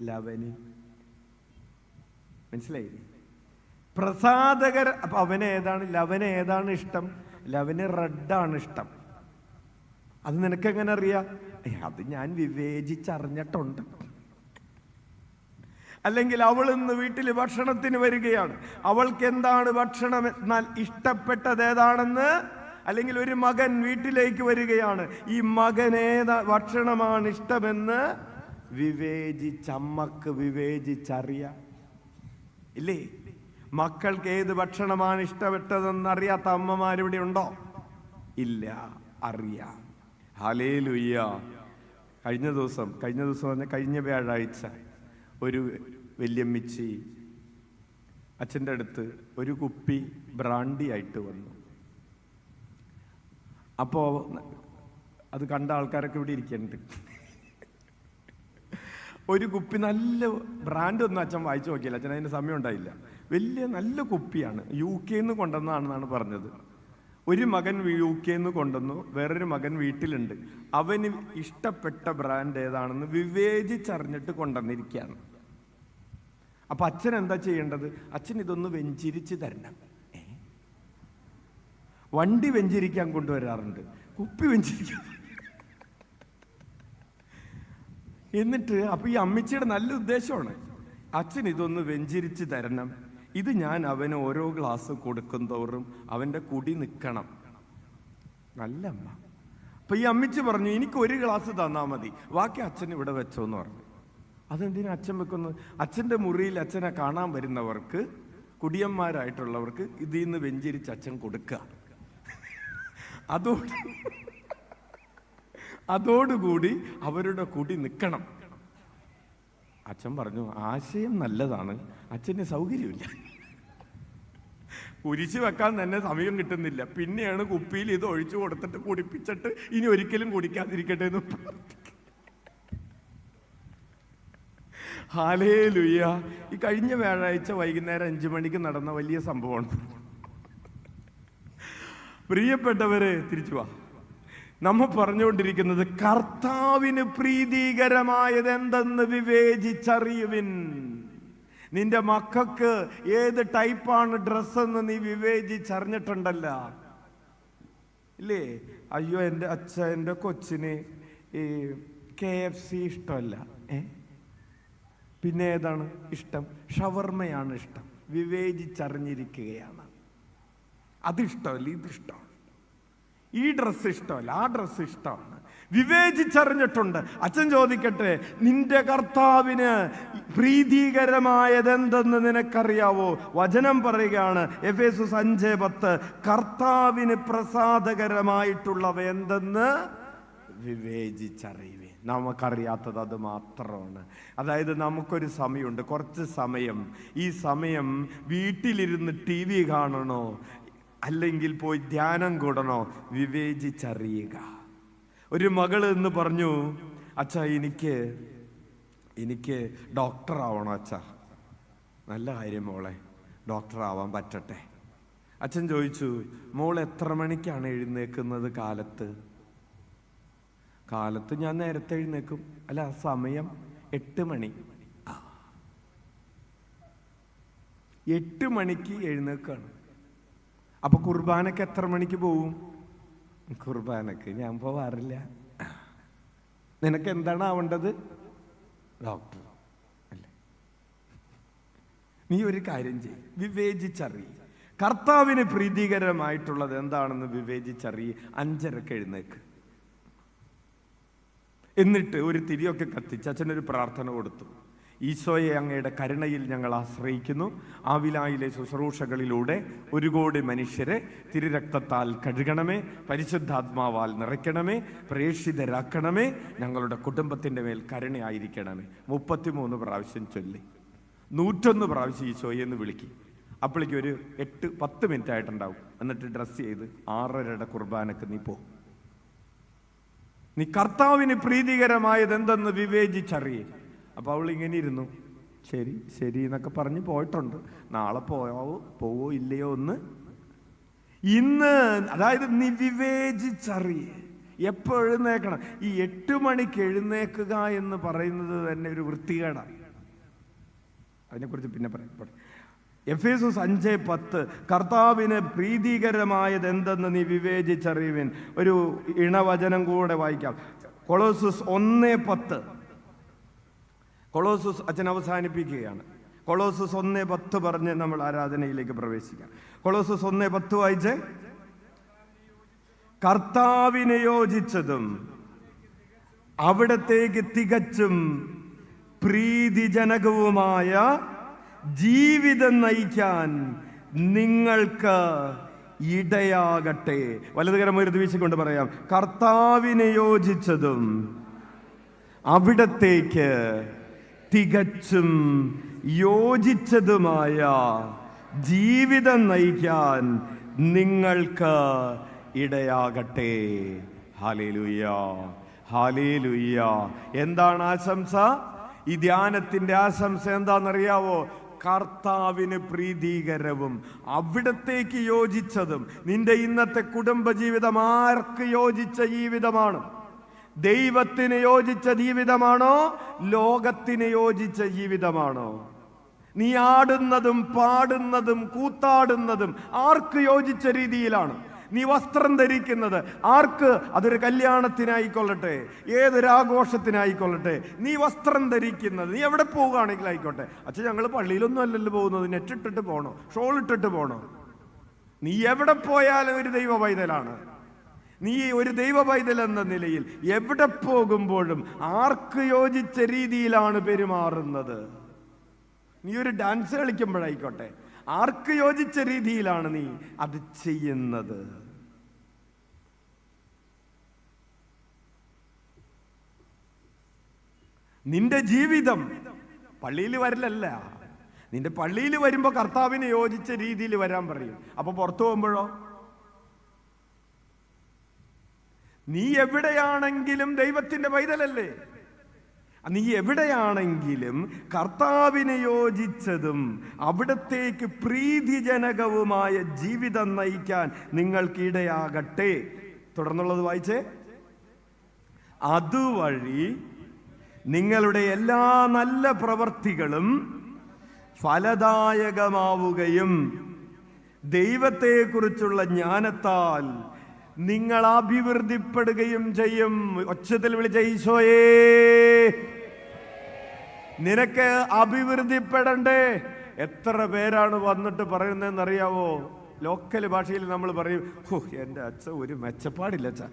ലവന് മനസ്സിലായി പ്രസാദകർ അപ്പം അവന് ഏതാണ് ലവന് ഏതാണ് ഇഷ്ടം ലവന് റെഡാണ് ഇഷ്ടം അത് എങ്ങനെ അറിയാം അത് ഞാൻ വിവേചിച്ചറിഞ്ഞിട്ടുണ്ട് അല്ലെങ്കിൽ അവൾ ഇന്ന് വീട്ടിൽ ഭക്ഷണത്തിന് വരികയാണ് അവൾക്ക് എന്താണ് ഭക്ഷണം എന്നാൽ ഇഷ്ടപ്പെട്ടത് ഏതാണെന്ന് അല്ലെങ്കിൽ ഒരു മകൻ വീട്ടിലേക്ക് വരികയാണ് ഈ മകനേത ഭക്ഷണമാണ് ഇഷ്ടമെന്ന് വിവേചിച്ചമ്മക്ക് വിവേചിച്ചറിയ ഇല്ലേ മക്കൾക്ക് ഏത് ഭക്ഷണമാണ് ഇഷ്ടപ്പെട്ടതെന്ന് അറിയാത്ത അമ്മമാരിവിടെ ഉണ്ടോ ഇല്ല അറിയാം ഹലേ ലുയ്യ കഴിഞ്ഞ ദിവസം കഴിഞ്ഞ ദിവസം പറഞ്ഞ കഴിഞ്ഞ വ്യാഴാഴ്ച ഒരു വല്യമ്മച്ചി അച്ഛൻ്റെ അടുത്ത് ഒരു കുപ്പി ബ്രാണ്ടി ആയിട്ട് വന്നു അപ്പോൾ അത് കണ്ട ആൾക്കാരൊക്കെ ഇവിടെ ഇരിക്കുന്നുണ്ട് ഒരു കുപ്പി നല്ല ബ്രാൻഡ് ഒന്നും അച്ഛൻ വായിച്ചു നോക്കിയില്ല അച്ഛൻ അതിന് സമയം ഉണ്ടായില്ല വലിയ നല്ല കുപ്പിയാണ് യു കെയിൽ നിന്ന് കൊണ്ടുവന്നതാണെന്നാണ് പറഞ്ഞത് ഒരു മകൻ യു കെയിൽ നിന്ന് കൊണ്ടുവന്നു വേറൊരു മകൻ വീട്ടിലുണ്ട് അവന് ഇഷ്ടപ്പെട്ട ബ്രാൻഡ് ഏതാണെന്ന് വിവേചിച്ചറിഞ്ഞിട്ട് കൊണ്ടുവന്നിരിക്കുകയാണ് അപ്പം അച്ഛൻ എന്താ ചെയ്യേണ്ടത് അച്ഛൻ ഇതൊന്ന് വെഞ്ചിരിച്ച് തരണം വണ്ടി വെഞ്ചരിക്കാൻ കൊണ്ടുവരാറുണ്ട് കുപ്പി വെഞ്ചരിക്കാൻ എന്നിട്ട് അപ്പോൾ ഈ അമ്മച്ചിയുടെ നല്ല ഉദ്ദേശമാണ് അച്ഛൻ ഇതൊന്ന് വെഞ്ചിരിച്ച് തരണം ഇത് ഞാൻ അവന് ഓരോ ഗ്ലാസ് കൊടുക്കും തോറും അവൻ്റെ കുടി നിൽക്കണം നല്ല അമ്മ അപ്പൊ ഈ അമ്മച്ചി പറഞ്ഞു എനിക്ക് ഒരു ഗ്ലാസ് തന്നാൽ മതി ബാക്കി അച്ഛൻ ഇവിടെ വെച്ചോ എന്ന് പറഞ്ഞു അതെന്തിനാ അച്ഛൻ വെക്കുന്നത് അച്ഛൻ്റെ മുറിയിൽ അച്ഛനെ കാണാൻ വരുന്നവർക്ക് കുടിയന്മാരായിട്ടുള്ളവർക്ക് ഇതിൽ നിന്ന് വെഞ്ചിരിച്ച് അച്ഛൻ കൊടുക്കുക അതോട് അതോടുകൂടി അവരുടെ കൂടി നിൽക്കണം അച്ഛൻ പറഞ്ഞു ആശയം നല്ലതാണ് അച്ഛന് സൗകര്യമില്ല കുരിശു വെക്കാൻ തന്നെ സമയം കിട്ടുന്നില്ല പിന്നെയാണ് കുപ്പിയിൽ ഇത് ഒഴിച്ചു കൊടുത്തിട്ട് കുടിപ്പിച്ചിട്ട് ഇനി ഒരിക്കലും കുടിക്കാതിരിക്കട്ടെ എന്ന് ഹാലേ ലുയ്യ ഈ കഴിഞ്ഞ വ്യാഴാഴ്ച വൈകുന്നേരം അഞ്ചു മണിക്ക് നടന്ന വലിയ സംഭവമാണ് പ്രിയപ്പെട്ടവരെ തിരിച്ചു വാ നമ്മ പറഞ്ഞുകൊണ്ടിരിക്കുന്നത് കർത്താവിന് പ്രീതികരമായത് എന്തെന്ന് വിവേചിച്ചറിയുവിൻ നിന്റെ മക്കൾക്ക് ഏത് ടൈപ്പാണ് ഡ്രസ്സെന്ന് നീ വിവേചിച്ചറിഞ്ഞിട്ടുണ്ടല്ല ഇല്ലേ അയ്യോ എൻ്റെ അച്ഛൻ എൻ്റെ കൊച്ചിന് ഈ കെ എഫ് സി ഇഷ്ടമല്ല ഏ പിന്നെ ഏതാണ് ഇഷ്ടം ഷവർമയാണ് ഇഷ്ടം വിവേചിച്ചറിഞ്ഞിരിക്കുകയാണ് അതിഷ്ടമല്ല ഇതിഷ്ടമാണ് ഈ ഡ്രസ്സ് ഇഷ്ടമല്ല ആ ഡ്രസ്സ് ഇഷ്ടമാണ് വിവേചിച്ചറിഞ്ഞിട്ടുണ്ട് അച്ഛൻ ചോദിക്കട്ടെ നിന്റെ കർത്താവിന് പ്രീതികരമായതെന്തെന്ന് നിനക്കറിയാവോ വചനം പറയുകയാണ് എഫ് എസ് സഞ്ജയ് പത്ത് കർത്താവിന് പ്രസാദകരമായിട്ടുള്ളവ എന്തെന്ന് വിവേചിച്ചറിയുവേ നമുക്കറിയാത്തത് അത് മാത്രമാണ് അതായത് നമുക്കൊരു സമയമുണ്ട് കുറച്ച് സമയം ഈ സമയം വീട്ടിലിരുന്ന് ടി വി കാണണോ അല്ലെങ്കിൽ പോയി ധ്യാനം കൂടണോ വിവേചിച്ചറിയുക ഒരു മകൾ എന്ന് പറഞ്ഞു അച്ഛ എനിക്ക് എനിക്ക് ഡോക്ടർ ആവണം അച്ഛ നല്ല കാര്യം മോളെ ഡോക്ടർ ആവാൻ പറ്റട്ടെ അച്ഛൻ ചോദിച്ചു മോൾ എത്ര മണിക്കാണ് എഴുന്നേക്കുന്നത് കാലത്ത് കാലത്ത് ഞാൻ നേരത്തെ എഴുന്നേക്കും അല്ല സമയം എട്ട് മണി എട്ട് മണിക്ക് എഴുന്നേക്കാണ് അപ്പോൾ കുർബാനക്ക് എത്ര മണിക്ക് പോവും കുർബാനക്ക് ഞാൻ പോവാറില്ല നിനക്ക് എന്താണ് ആവേണ്ടത് ഡോക്ടർ അല്ലേ നീ ഒരു കാര്യം ചെയ്യും വിവേചിച്ചറിയും കർത്താവിന് പ്രീതികരമായിട്ടുള്ളത് എന്താണെന്ന് വിവേചിച്ചറിയി അഞ്ചരക്ക് എഴുന്നേക്ക് എന്നിട്ട് ഒരു തിരിയൊക്കെ കത്തിച്ച് അച്ഛനൊരു പ്രാർത്ഥന കൊടുത്തു ഈശോയെ അങ്ങയുടെ കരുണയിൽ ഞങ്ങൾ ആശ്രയിക്കുന്നു ആവിലായിലെ ശുശ്രൂഷകളിലൂടെ ഒരു കോടി മനുഷ്യരെ തിരുരക്തത്താൽ കഴുകണമേ പരിശുദ്ധാത്മാവാൽ നിറയ്ക്കണമേ പ്രേക്ഷിതരാക്കണമേ ഞങ്ങളുടെ കുടുംബത്തിൻ്റെ മേൽ കരുണയായിരിക്കണമേ മുപ്പത്തിമൂന്ന് പ്രാവശ്യം ചൊല്ലി നൂറ്റൊന്ന് പ്രാവശ്യം ഈശോയെ എന്ന് വിളിക്കും അപ്പോഴേക്കും ഒരു എട്ട് പത്ത് മിനിറ്റ് ആയിട്ടുണ്ടാവും എന്നിട്ട് ഡ്രസ്സ് ചെയ്ത് ആറരയുടെ കുർബാനക്ക് നീ പോ നീ കർത്താവിന് പ്രീതികരമായത് എന്തെന്ന് വിവേചിച്ചറിയേ അപ്പോൾ അവൾ ഇങ്ങനെ ഇരുന്നു ശരി ശരി എന്നൊക്കെ പറഞ്ഞ് പോയിട്ടുണ്ട് നാളെ പോയാവോ പോവോ ഇല്ലയോ ഒന്ന് ഇന്ന് അതായത് നിവിവേചിച്ചറിയ എപ്പോൾ എഴുന്നേക്കണം ഈ എട്ട് മണിക്ക് എഴുന്നേക്കുക എന്ന് പറയുന്നത് തന്നെ ഒരു വൃത്തികേടാണ് അതിനെക്കുറിച്ച് പിന്നെ പറയാം എഫ് എസ് അഞ്ച് പത്ത് കർത്താവിന് പ്രീതികരമായത് എന്തെന്ന് നീ വിവേചിച്ചറിയുവിൻ ഒരു ഇണവചനം കൂടെ വായിക്കാം കൊളോസസ് ഒന്ന് പത്ത് കൊളോസസ് അച്ഛൻ അവസാനിപ്പിക്കുകയാണ് കൊളോസസ് ഒന്ന് പത്ത് പറഞ്ഞ് നമ്മൾ ആരാധനയിലേക്ക് പ്രവേശിക്കാം കൊളോസസ് ഒന്ന് പത്ത് വായിച്ച് കർത്താവിനെ യോജിച്ചതും അവിടത്തേക്ക് തികച്ചും പ്രീതിജനകവുമായ ജീവിതം നയിക്കാൻ നിങ്ങൾക്ക് ഇടയാകട്ടെ വലതുകരം ഒരു വീശിക്കൊണ്ട് പറയാം കർത്താവിനെ യോജിച്ചതും അവിടത്തേക്ക് തികച്ചും യോജിച്ചതുമായ ജീവിതം നയിക്കാൻ നിങ്ങൾക്ക് ഇടയാകട്ടെ ഹാലേലുയ്യ ഹാലേലുയ്യ എന്താണ് ആശംസ ഈ ധ്യാനത്തിന്റെ ആശംസ എന്താണെന്നറിയാവോ കർത്താവിന് പ്രീതീകരവും അവിടത്തേക്ക് യോജിച്ചതും നിന്റെ ഇന്നത്തെ കുടുംബജീവിതം ആർക്ക് യോജിച്ച ജീവിതമാണ് ദൈവത്തിന് യോജിച്ച ജീവിതമാണോ ലോകത്തിന് യോജിച്ച ജീവിതമാണോ നീ ആടുന്നതും പാടുന്നതും കൂത്താടുന്നതും ആർക്ക് യോജിച്ച രീതിയിലാണ് നീ വസ്ത്രം ധരിക്കുന്നത് ആർക്ക് അതൊരു കല്യാണത്തിനായിക്കൊള്ളട്ടെ ഏതൊരാഘോഷത്തിനായിക്കൊള്ളട്ടെ നീ വസ്ത്രം ധരിക്കുന്നത് നീ എവിടെ പോവുകയാണെങ്കിൽ ആയിക്കോട്ടെ അച്ഛൻ ഞങ്ങൾ പള്ളിയിലൊന്നും അല്ലല്ലോ പോകുന്നത് നെറ്റിട്ടിട്ട് പോകണോ ഷോൾ പോകണോ നീ എവിടെ പോയാലും ഒരു ദൈവ പൈതലാണ് നീ ഒരു ദൈവ പൈതൽ എന്ന നിലയിൽ എവിടെ പോകുമ്പോഴും ആർക്ക് യോജിച്ച രീതിയിലാണ് പെരുമാറുന്നത് നീ ഒരു ഡാൻസ് കളിക്കുമ്പോഴായിക്കോട്ടെ ആർക്ക് യോജിച്ച രീതിയിലാണ് നീ അത് ചെയ്യുന്നത് നിന്റെ ജീവിതം പള്ളിയിൽ വരലല്ല നിന്റെ പള്ളിയിൽ വരുമ്പോൾ കർത്താവിന് യോജിച്ച രീതിയിൽ വരാൻ പറയും അപ്പോൾ പുറത്തു പോകുമ്പോഴോ നീ എവിടെയാണെങ്കിലും ദൈവത്തിന്റെ പൈതലല്ലേ നീ എവിടെയാണെങ്കിലും കർത്താവിനെ യോജിച്ചതും അവിടത്തേക്ക് പ്രീതിജനകവുമായ ജീവിതം നയിക്കാൻ നിങ്ങൾക്കിടയാകട്ടെ തുടർന്നുള്ളത് വായിച്ചേ അതുവഴി നിങ്ങളുടെ എല്ലാ നല്ല പ്രവർത്തികളും ഫലദായകമാവുകയും ദൈവത്തെക്കുറിച്ചുള്ള ജ്ഞാനത്താൽ നിങ്ങൾ അഭിവൃദ്ധിപ്പെടുകയും ചെയ്യും ഒച്ചത്തിൽ വിളിച്ച ഈശോയേ നിനക്ക് അഭിവൃദ്ധിപ്പെടണ്ടേ എത്ര പേരാണ് വന്നിട്ട് പറയുന്നതെന്ന് അറിയാവോ ലോക്കൽ ഭാഷയിൽ നമ്മൾ പറയും ഓ എൻ്റെ അച്ഛൻ ഒരു മെച്ചപ്പാടില്ല അച്ഛ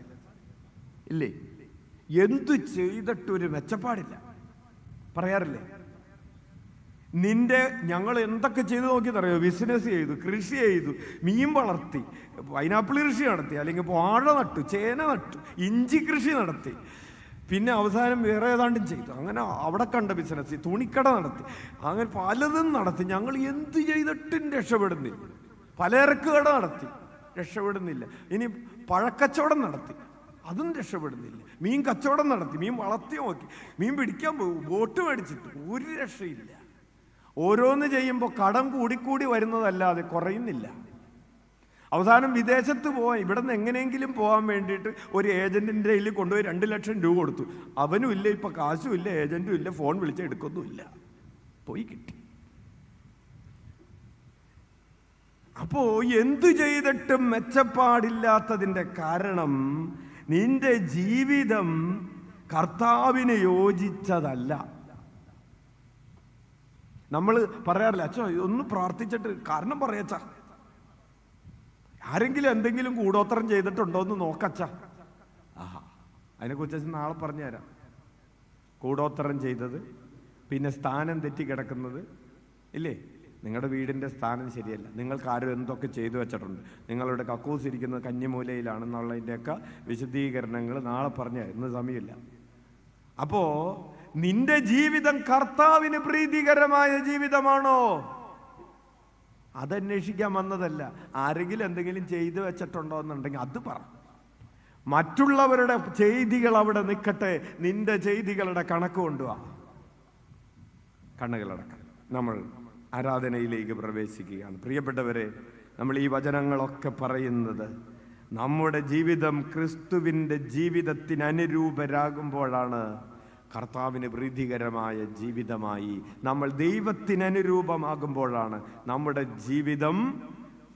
ഇല്ലേ എന്തു ചെയ്തിട്ടൊരു മെച്ചപ്പാടില്ല പറയാറില്ലേ നിന്റെ ഞങ്ങൾ എന്തൊക്കെ ചെയ്തു നോക്കിയെന്നറിയോ ബിസിനസ് ചെയ്തു കൃഷി ചെയ്തു മീൻ വളർത്തി പൈനാപ്പിൾ കൃഷി നടത്തി അല്ലെങ്കിൽ വാഴ നട്ടു ചേന നട്ടു ഇഞ്ചി കൃഷി നടത്തി പിന്നെ അവസാനം വേറെ ഏതാണ്ടും ചെയ്തു അങ്ങനെ അവിടെ കണ്ട ബിസിനസ് തുണിക്കട നടത്തി അങ്ങനെ പലതും നടത്തി ഞങ്ങൾ എന്ത് ചെയ്തിട്ടും രക്ഷപ്പെടുന്നില്ല പലചരക്ക് കട നടത്തി രക്ഷപ്പെടുന്നില്ല ഇനി പഴക്കച്ചവടം നടത്തി അതും രക്ഷപ്പെടുന്നില്ല മീൻ കച്ചവടം നടത്തി മീൻ വളർത്തി നോക്കി മീൻ പിടിക്കാൻ പോകും ബോട്ട് മേടിച്ചിട്ട് ഒരു രക്ഷയില്ല ഓരോന്ന് ചെയ്യുമ്പോൾ കടം കൂടിക്കൂടി വരുന്നതല്ലാതെ കുറയുന്നില്ല അവസാനം വിദേശത്ത് പോകാൻ ഇവിടെ നിന്ന് എങ്ങനെയെങ്കിലും പോകാൻ വേണ്ടിയിട്ട് ഒരു ഏജൻറ്റിൻ്റെ കയ്യിൽ കൊണ്ടുപോയി രണ്ട് ലക്ഷം രൂപ കൊടുത്തു അവനും ഇല്ല ഇപ്പം കാശും ഇല്ല ഏജൻറ്റും ഇല്ല ഫോൺ വിളിച്ച് എടുക്കൊന്നുമില്ല പോയി കിട്ടി അപ്പോൾ എന്തു ചെയ്തിട്ടും മെച്ചപ്പാടില്ലാത്തതിൻ്റെ കാരണം നിന്റെ ജീവിതം കർത്താവിന് യോജിച്ചതല്ല നമ്മൾ പറയാറില്ല അച്ഛ ഒന്ന് പ്രാർത്ഥിച്ചിട്ട് കാരണം പറയച്ചാ ആരെങ്കിലും എന്തെങ്കിലും കൂടോത്രം ചെയ്തിട്ടുണ്ടോ എന്ന് നോക്കച്ച ആഹാ അതിനെക്കുറിച്ച് അച്ഛൻ നാളെ പറഞ്ഞു തരാം കൂടോത്തരം ചെയ്തത് പിന്നെ സ്ഥാനം തെറ്റി കിടക്കുന്നത് ഇല്ലേ നിങ്ങളുടെ വീടിൻ്റെ സ്ഥാനം ശരിയല്ല നിങ്ങൾക്ക് ആരും എന്തൊക്കെ ചെയ്തു വെച്ചിട്ടുണ്ട് നിങ്ങളുടെ കക്കൂസ് ഇരിക്കുന്നത് കന്നിമൂലയിലാണെന്നുള്ളതിൻ്റെയൊക്കെ വിശദീകരണങ്ങൾ നാളെ പറഞ്ഞു ഇന്ന് സമയമില്ല അപ്പോൾ നിന്റെ ജീവിതം കർത്താവിന് പ്രീതികരമായ ജീവിതമാണോ അതന്വേഷിക്കാൻ വന്നതല്ല ആരെങ്കിലും എന്തെങ്കിലും ചെയ്തു വെച്ചിട്ടുണ്ടോ എന്നുണ്ടെങ്കിൽ അത് പറ മറ്റുള്ളവരുടെ ചെയ്തികൾ അവിടെ നിൽക്കട്ടെ നിന്റെ ചെയ്തികളുടെ കണക്ക് കൊണ്ടുവാ കണ്ണുകളടക്കം നമ്മൾ ആരാധനയിലേക്ക് പ്രവേശിക്കുകയാണ് പ്രിയപ്പെട്ടവരെ നമ്മൾ ഈ വചനങ്ങളൊക്കെ പറയുന്നത് നമ്മുടെ ജീവിതം ക്രിസ്തുവിൻ്റെ ജീവിതത്തിന് അനുരൂപരാകുമ്പോഴാണ് കർത്താവിന് പ്രീതികരമായ ജീവിതമായി നമ്മൾ ദൈവത്തിനനുരൂപമാകുമ്പോഴാണ് നമ്മുടെ ജീവിതം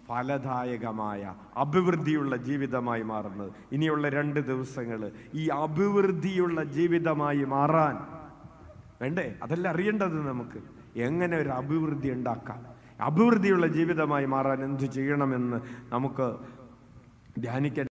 ഫലദായകമായ അഭിവൃദ്ധിയുള്ള ജീവിതമായി മാറുന്നത് ഇനിയുള്ള രണ്ട് ദിവസങ്ങൾ ഈ അഭിവൃദ്ധിയുള്ള ജീവിതമായി മാറാൻ വേണ്ടേ അതല്ല അറിയേണ്ടത് നമുക്ക് എങ്ങനെ ഒരു അഭിവൃദ്ധി ഉണ്ടാക്കാം അഭിവൃദ്ധിയുള്ള ജീവിതമായി മാറാൻ എന്തു ചെയ്യണമെന്ന് നമുക്ക് ധ്യാനിക്കാൻ